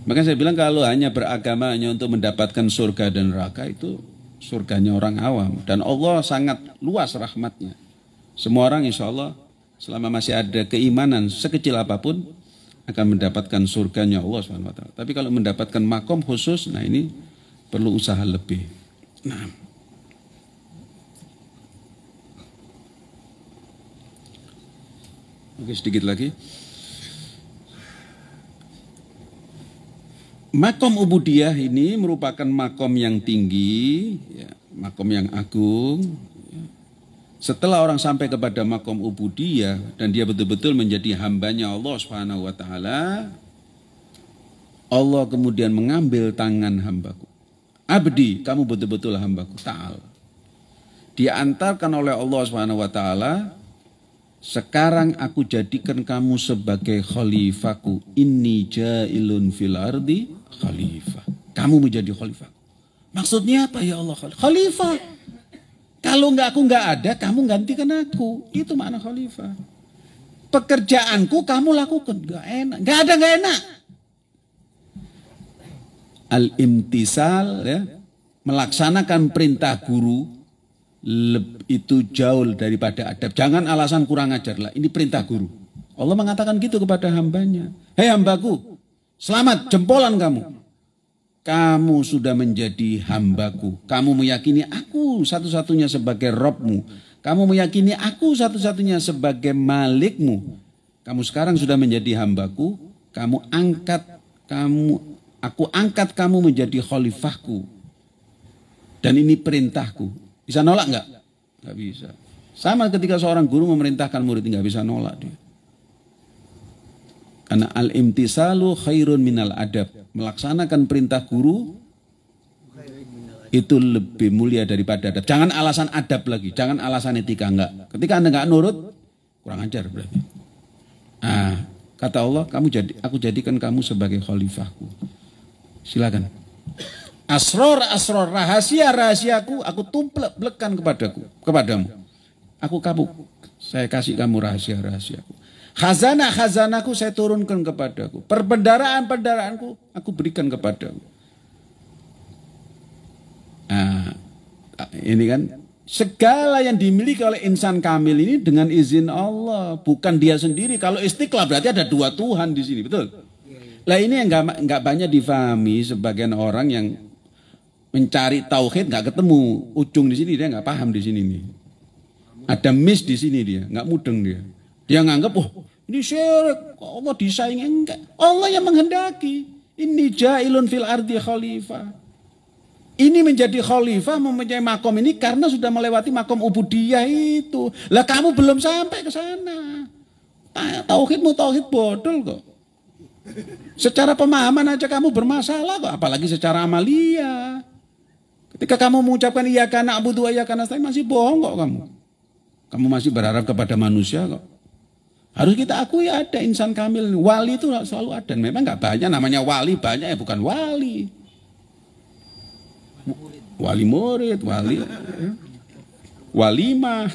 maka saya bilang kalau hanya beragama hanya untuk mendapatkan surga dan neraka itu surganya orang awam. Dan Allah sangat luas rahmatnya. Semua orang insya Allah selama masih ada keimanan sekecil apapun akan mendapatkan surganya Allah swt. Tapi kalau mendapatkan makom khusus, nah ini perlu usaha lebih. Nah. Oke sedikit lagi. Makom ubudiyah ini merupakan makom yang tinggi, ya, makom yang agung. Setelah orang sampai kepada makom ubudiyah dan dia betul-betul menjadi hambanya Allah Subhanahu wa taala, Allah kemudian mengambil tangan hambaku. Abdi, kamu betul-betul hambaku. Ta'al. Diantarkan oleh Allah Subhanahu wa taala sekarang aku jadikan kamu sebagai khalifahku. ini jailun fil ardi khalifah. Kamu menjadi khalifah. Maksudnya apa ya Allah? Khalifah. Kalau nggak aku nggak ada, kamu gantikan aku. Itu makna khalifah. Pekerjaanku kamu lakukan. Enggak enak. Enggak ada enggak enak. Al-imtisal ya. Melaksanakan perintah guru itu jauh daripada adab. Jangan alasan kurang ajar lah. Ini perintah guru. Allah mengatakan gitu kepada hambanya. Hei hambaku, selamat jempolan kamu. Kamu sudah menjadi hambaku. Kamu meyakini aku satu-satunya sebagai Robmu. Kamu meyakini aku satu-satunya sebagai malikmu. Kamu sekarang sudah menjadi hambaku. Kamu angkat, kamu aku angkat kamu menjadi khalifahku. Dan ini perintahku bisa nolak nggak? Nggak bisa. Sama ketika seorang guru memerintahkan murid nggak bisa nolak dia. Karena al-imtisalu khairun minal adab. Melaksanakan perintah guru itu lebih mulia daripada adab. Jangan alasan adab lagi, jangan alasan etika nggak Ketika Anda nggak nurut, kurang ajar berarti. Ah, kata Allah, kamu jadi aku jadikan kamu sebagai khalifahku. Silakan. Asror asror rahasia rahasiaku aku tumplek belekan kepadaku kepadamu. Aku kabuk saya kasih kamu rahasia rahasiaku. khazana khazanaku saya turunkan kepadaku. Perbendaraan perbendaraanku aku berikan kepadamu. Nah, ini kan segala yang dimiliki oleh insan kamil ini dengan izin Allah, bukan dia sendiri. Kalau istiqlal berarti ada dua Tuhan di sini, betul? Iya, iya. Lah ini yang nggak banyak difahami sebagian orang yang mencari tauhid nggak ketemu ujung di sini dia nggak paham di sini nih ada miss di sini dia nggak mudeng dia dia nganggap oh ini syirik Allah disaingi enggak Allah yang menghendaki ini jailun fil ardi khalifah ini menjadi khalifah mempunyai makom ini karena sudah melewati makom ubudiyah itu lah kamu belum sampai ke sana tauhid mau tauhid bodol kok secara pemahaman aja kamu bermasalah kok apalagi secara amalia Ketika kamu mengucapkan iya karena Abu dua iya karena saya masih bohong kok kamu. Kamu masih berharap kepada manusia kok. Harus kita akui ada insan kamil. Wali itu selalu ada. Memang nggak banyak namanya wali banyak ya bukan wali. Wali murid, wali, wali mah.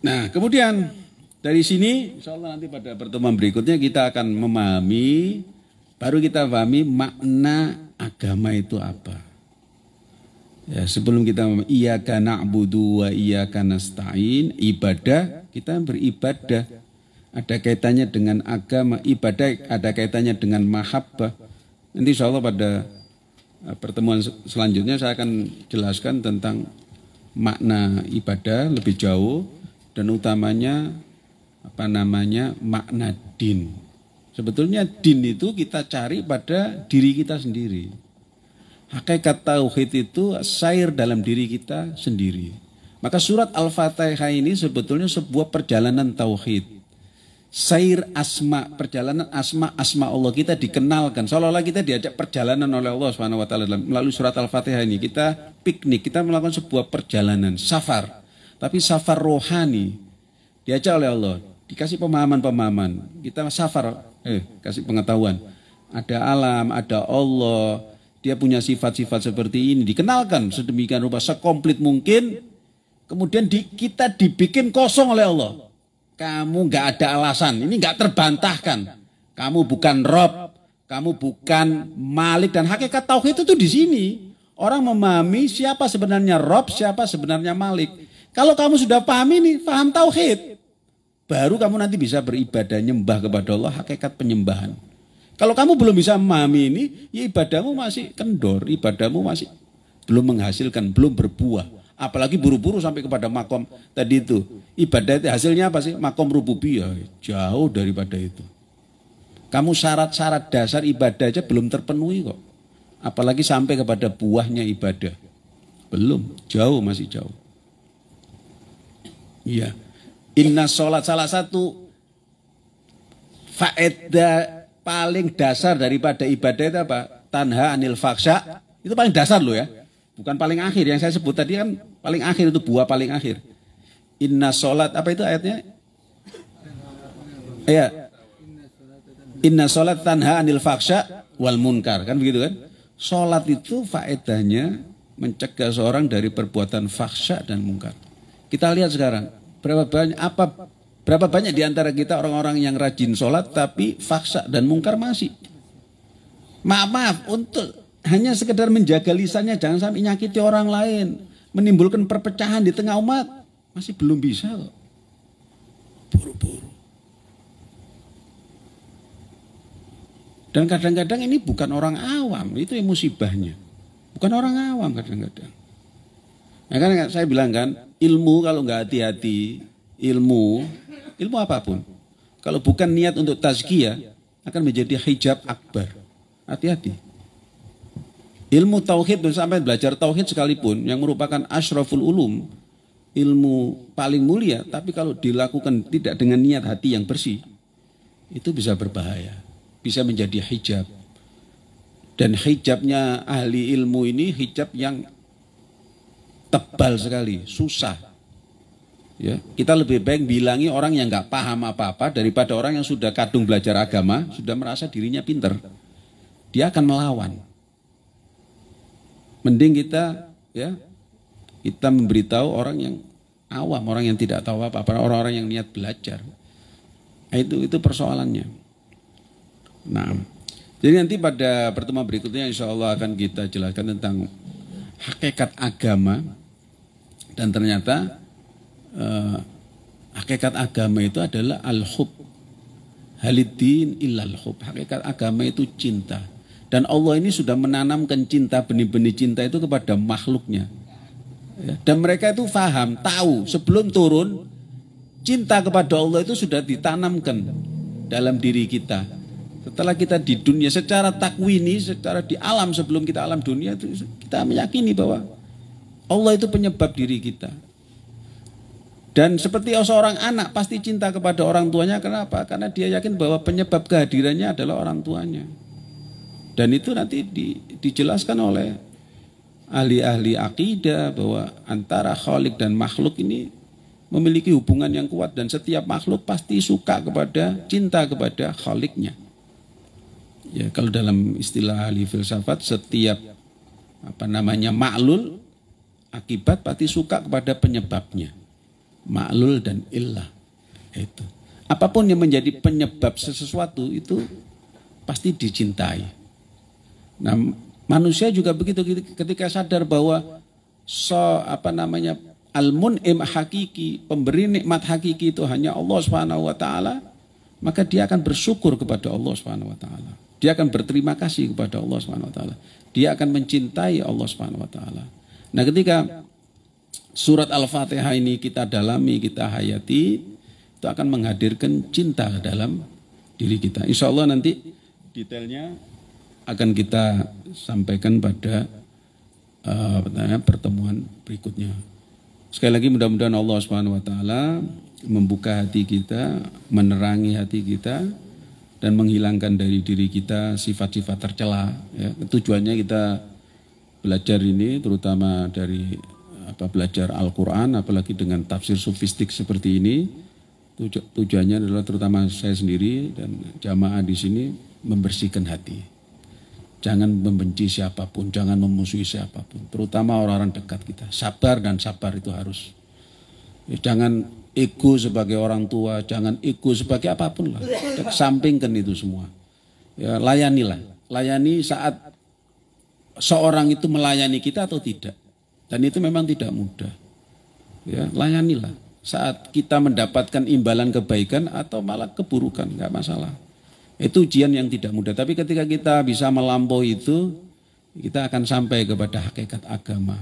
Nah, kemudian dari sini, insya Allah nanti pada pertemuan berikutnya kita akan memahami, baru kita pahami makna agama itu apa. Ya, sebelum kita iya karena budu wa iya karena stain ibadah, kita beribadah. Ada kaitannya dengan agama, ibadah ada kaitannya dengan mahabbah. Nanti insya Allah pada eh, pertemuan selanjutnya saya akan jelaskan tentang makna ibadah lebih jauh dan utamanya apa namanya makna din. Sebetulnya din itu kita cari pada diri kita sendiri. Hakikat tauhid itu sair dalam diri kita sendiri. Maka surat Al-Fatihah ini sebetulnya sebuah perjalanan tauhid. Sair asma, perjalanan asma asma Allah kita dikenalkan. Seolah-olah kita diajak perjalanan oleh Allah swt melalui surat Al-Fatihah ini. Kita piknik, kita melakukan sebuah perjalanan, safar tapi safar rohani diajak oleh Allah, dikasih pemahaman-pemahaman. Kita safar, eh kasih pengetahuan. Ada alam, ada Allah, dia punya sifat-sifat seperti ini dikenalkan sedemikian rupa sekomplit mungkin. Kemudian di, kita dibikin kosong oleh Allah. Kamu nggak ada alasan, ini nggak terbantahkan. Kamu bukan Rob, kamu bukan Malik dan hakikat tauhid itu tuh di sini. Orang memahami siapa sebenarnya Rob, siapa sebenarnya Malik. Kalau kamu sudah paham ini, paham tauhid, baru kamu nanti bisa beribadah nyembah kepada Allah hakikat penyembahan. Kalau kamu belum bisa memahami ini, ya ibadahmu masih kendor, ibadahmu masih belum menghasilkan, belum berbuah. Apalagi buru-buru sampai kepada makom tadi itu. Ibadah itu hasilnya apa sih? Makom rububiyah, jauh daripada itu. Kamu syarat-syarat dasar ibadah aja belum terpenuhi kok. Apalagi sampai kepada buahnya ibadah. Belum, jauh masih jauh. Iya. Inna sholat salah satu faedah paling dasar daripada ibadah itu apa? Tanha anil faksa Itu paling dasar loh ya. Bukan paling akhir. Yang saya sebut tadi kan paling akhir itu buah paling akhir. Inna sholat apa itu ayatnya? Iya. Inna sholat tanha anil faksa wal munkar. Kan begitu kan? Sholat itu faedahnya mencegah seorang dari perbuatan faksa dan munkar. Kita lihat sekarang berapa banyak apa berapa banyak di antara kita orang-orang yang rajin sholat tapi faksa dan mungkar masih. Maaf maaf untuk hanya sekedar menjaga lisannya jangan sampai nyakiti orang lain, menimbulkan perpecahan di tengah umat masih belum bisa kok. Buru-buru. Dan kadang-kadang ini bukan orang awam, itu yang musibahnya. Bukan orang awam kadang-kadang. Nah, kan saya bilang kan, ilmu kalau nggak hati-hati, ilmu, ilmu apapun. Kalau bukan niat untuk tazkiyah, akan menjadi hijab akbar. Hati-hati. Ilmu tauhid sampai belajar tauhid sekalipun yang merupakan ashraful ulum, ilmu paling mulia, tapi kalau dilakukan tidak dengan niat hati yang bersih, itu bisa berbahaya. Bisa menjadi hijab. Dan hijabnya ahli ilmu ini hijab yang tebal sekali, susah. Ya, kita lebih baik bilangi orang yang nggak paham apa-apa daripada orang yang sudah kadung belajar agama, sudah merasa dirinya pinter. Dia akan melawan. Mending kita ya kita memberitahu orang yang awam, orang yang tidak tahu apa-apa, orang-orang yang niat belajar. Nah, itu itu persoalannya. Nah, jadi nanti pada pertemuan berikutnya insya Allah akan kita jelaskan tentang hakikat agama dan ternyata eh, hakikat agama itu adalah al-hub. Halidin illal hub. Hakikat agama itu cinta. Dan Allah ini sudah menanamkan cinta, benih-benih cinta itu kepada makhluknya. Ya. Dan mereka itu faham, tahu sebelum turun, cinta kepada Allah itu sudah ditanamkan dalam diri kita. Setelah kita di dunia secara takwini, secara di alam sebelum kita alam dunia itu kita meyakini bahwa Allah itu penyebab diri kita. Dan seperti seorang anak pasti cinta kepada orang tuanya, kenapa? Karena dia yakin bahwa penyebab kehadirannya adalah orang tuanya. Dan itu nanti di, dijelaskan oleh ahli-ahli akidah bahwa antara khalik dan makhluk ini memiliki hubungan yang kuat dan setiap makhluk pasti suka kepada cinta kepada khaliknya. Ya, kalau dalam istilah ahli filsafat setiap apa namanya maklul akibat pasti suka kepada penyebabnya. Maklul dan ilah Itu. Apapun yang menjadi penyebab sesuatu itu pasti dicintai. Nah, manusia juga begitu gitu. ketika sadar bahwa so apa namanya al-mun'im hakiki, pemberi nikmat hakiki itu hanya Allah Subhanahu wa taala, maka dia akan bersyukur kepada Allah Subhanahu wa taala. Dia akan berterima kasih kepada Allah Subhanahu wa taala. Dia akan mencintai Allah Subhanahu wa taala. Nah ketika surat Al-Fatihah ini kita dalami, kita hayati, itu akan menghadirkan cinta dalam diri kita. Insya Allah nanti detailnya akan kita sampaikan pada uh, pertemuan berikutnya. Sekali lagi mudah-mudahan Allah Subhanahu wa taala membuka hati kita, menerangi hati kita dan menghilangkan dari diri kita sifat-sifat tercela ya. Tujuannya kita belajar ini terutama dari apa belajar Al-Qur'an apalagi dengan tafsir sofistik seperti ini tujuannya adalah terutama saya sendiri dan jamaah di sini membersihkan hati. Jangan membenci siapapun, jangan memusuhi siapapun, terutama orang-orang dekat kita. Sabar dan sabar itu harus. Ya, jangan ego sebagai orang tua, jangan ego sebagai apapun lah. Sampingkan itu semua. Ya, layanilah, layani saat seorang itu melayani kita atau tidak. Dan itu memang tidak mudah. Ya, layanilah saat kita mendapatkan imbalan kebaikan atau malah keburukan, nggak masalah. Itu ujian yang tidak mudah. Tapi ketika kita bisa melampaui itu, kita akan sampai kepada hakikat agama.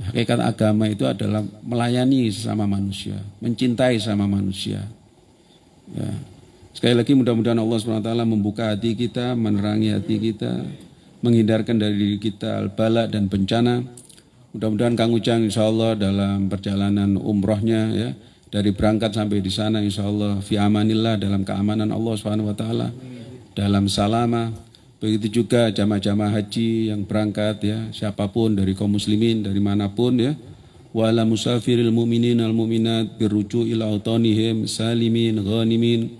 Hakikat agama itu adalah melayani sesama manusia, mencintai sesama manusia. Ya. Sekali lagi mudah-mudahan Allah SWT membuka hati kita, menerangi hati kita, menghindarkan dari diri kita bala dan bencana. Mudah-mudahan Kang Ujang insya Allah dalam perjalanan umrohnya ya dari berangkat sampai di sana insya Allah fi amanillah dalam keamanan Allah Subhanahu Wa Taala dalam salama begitu juga jamaah-jamaah haji yang berangkat ya siapapun dari kaum muslimin dari manapun ya wala musafiril mu'minin al mu'minat birruju ila autanihim salimin ghanimin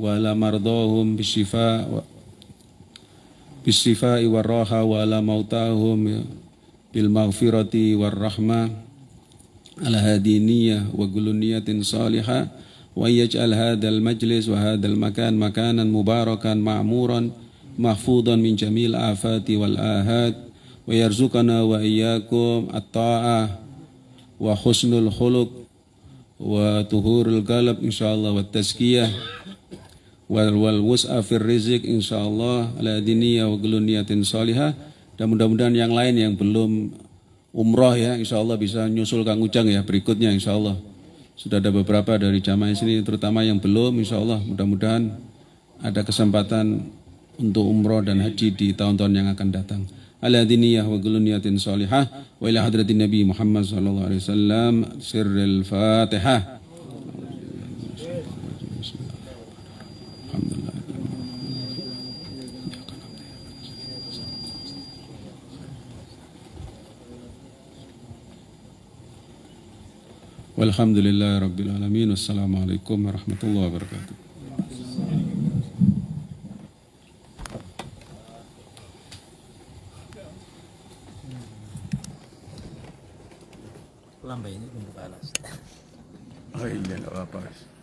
wala mardahum bisyifa بالشفاء والراحة وعلى موتاهم بالمغفرة والرحمة على هذه النية وكل نية صالحة وأن يجعل هذا المجلس وهذا المكان مكانا مباركا معمورا محفوظا من جميع الآفات والآهات ويرزقنا وإياكم الطاعة وحسن الخلق وطهور القلب إن شاء الله والتزكية wal wal wus'a fir rizik insyaallah ala diniya wa guluniyatin salihah dan mudah-mudahan yang lain yang belum umroh ya insyaallah bisa nyusul Kang Ujang ya berikutnya insyaallah sudah ada beberapa dari jamaah sini terutama yang belum insyaallah mudah-mudahan ada kesempatan untuk umroh dan haji di tahun-tahun yang akan datang ala diniyah wa guluniyatin salihah wa ila hadratin nabi Muhammad sallallahu alaihi wasallam sirril fatihah والحمد لله رب العالمين والسلام عليكم ورحمة الله وبركاته lambe ini tumbuh panas. Oh iya, enggak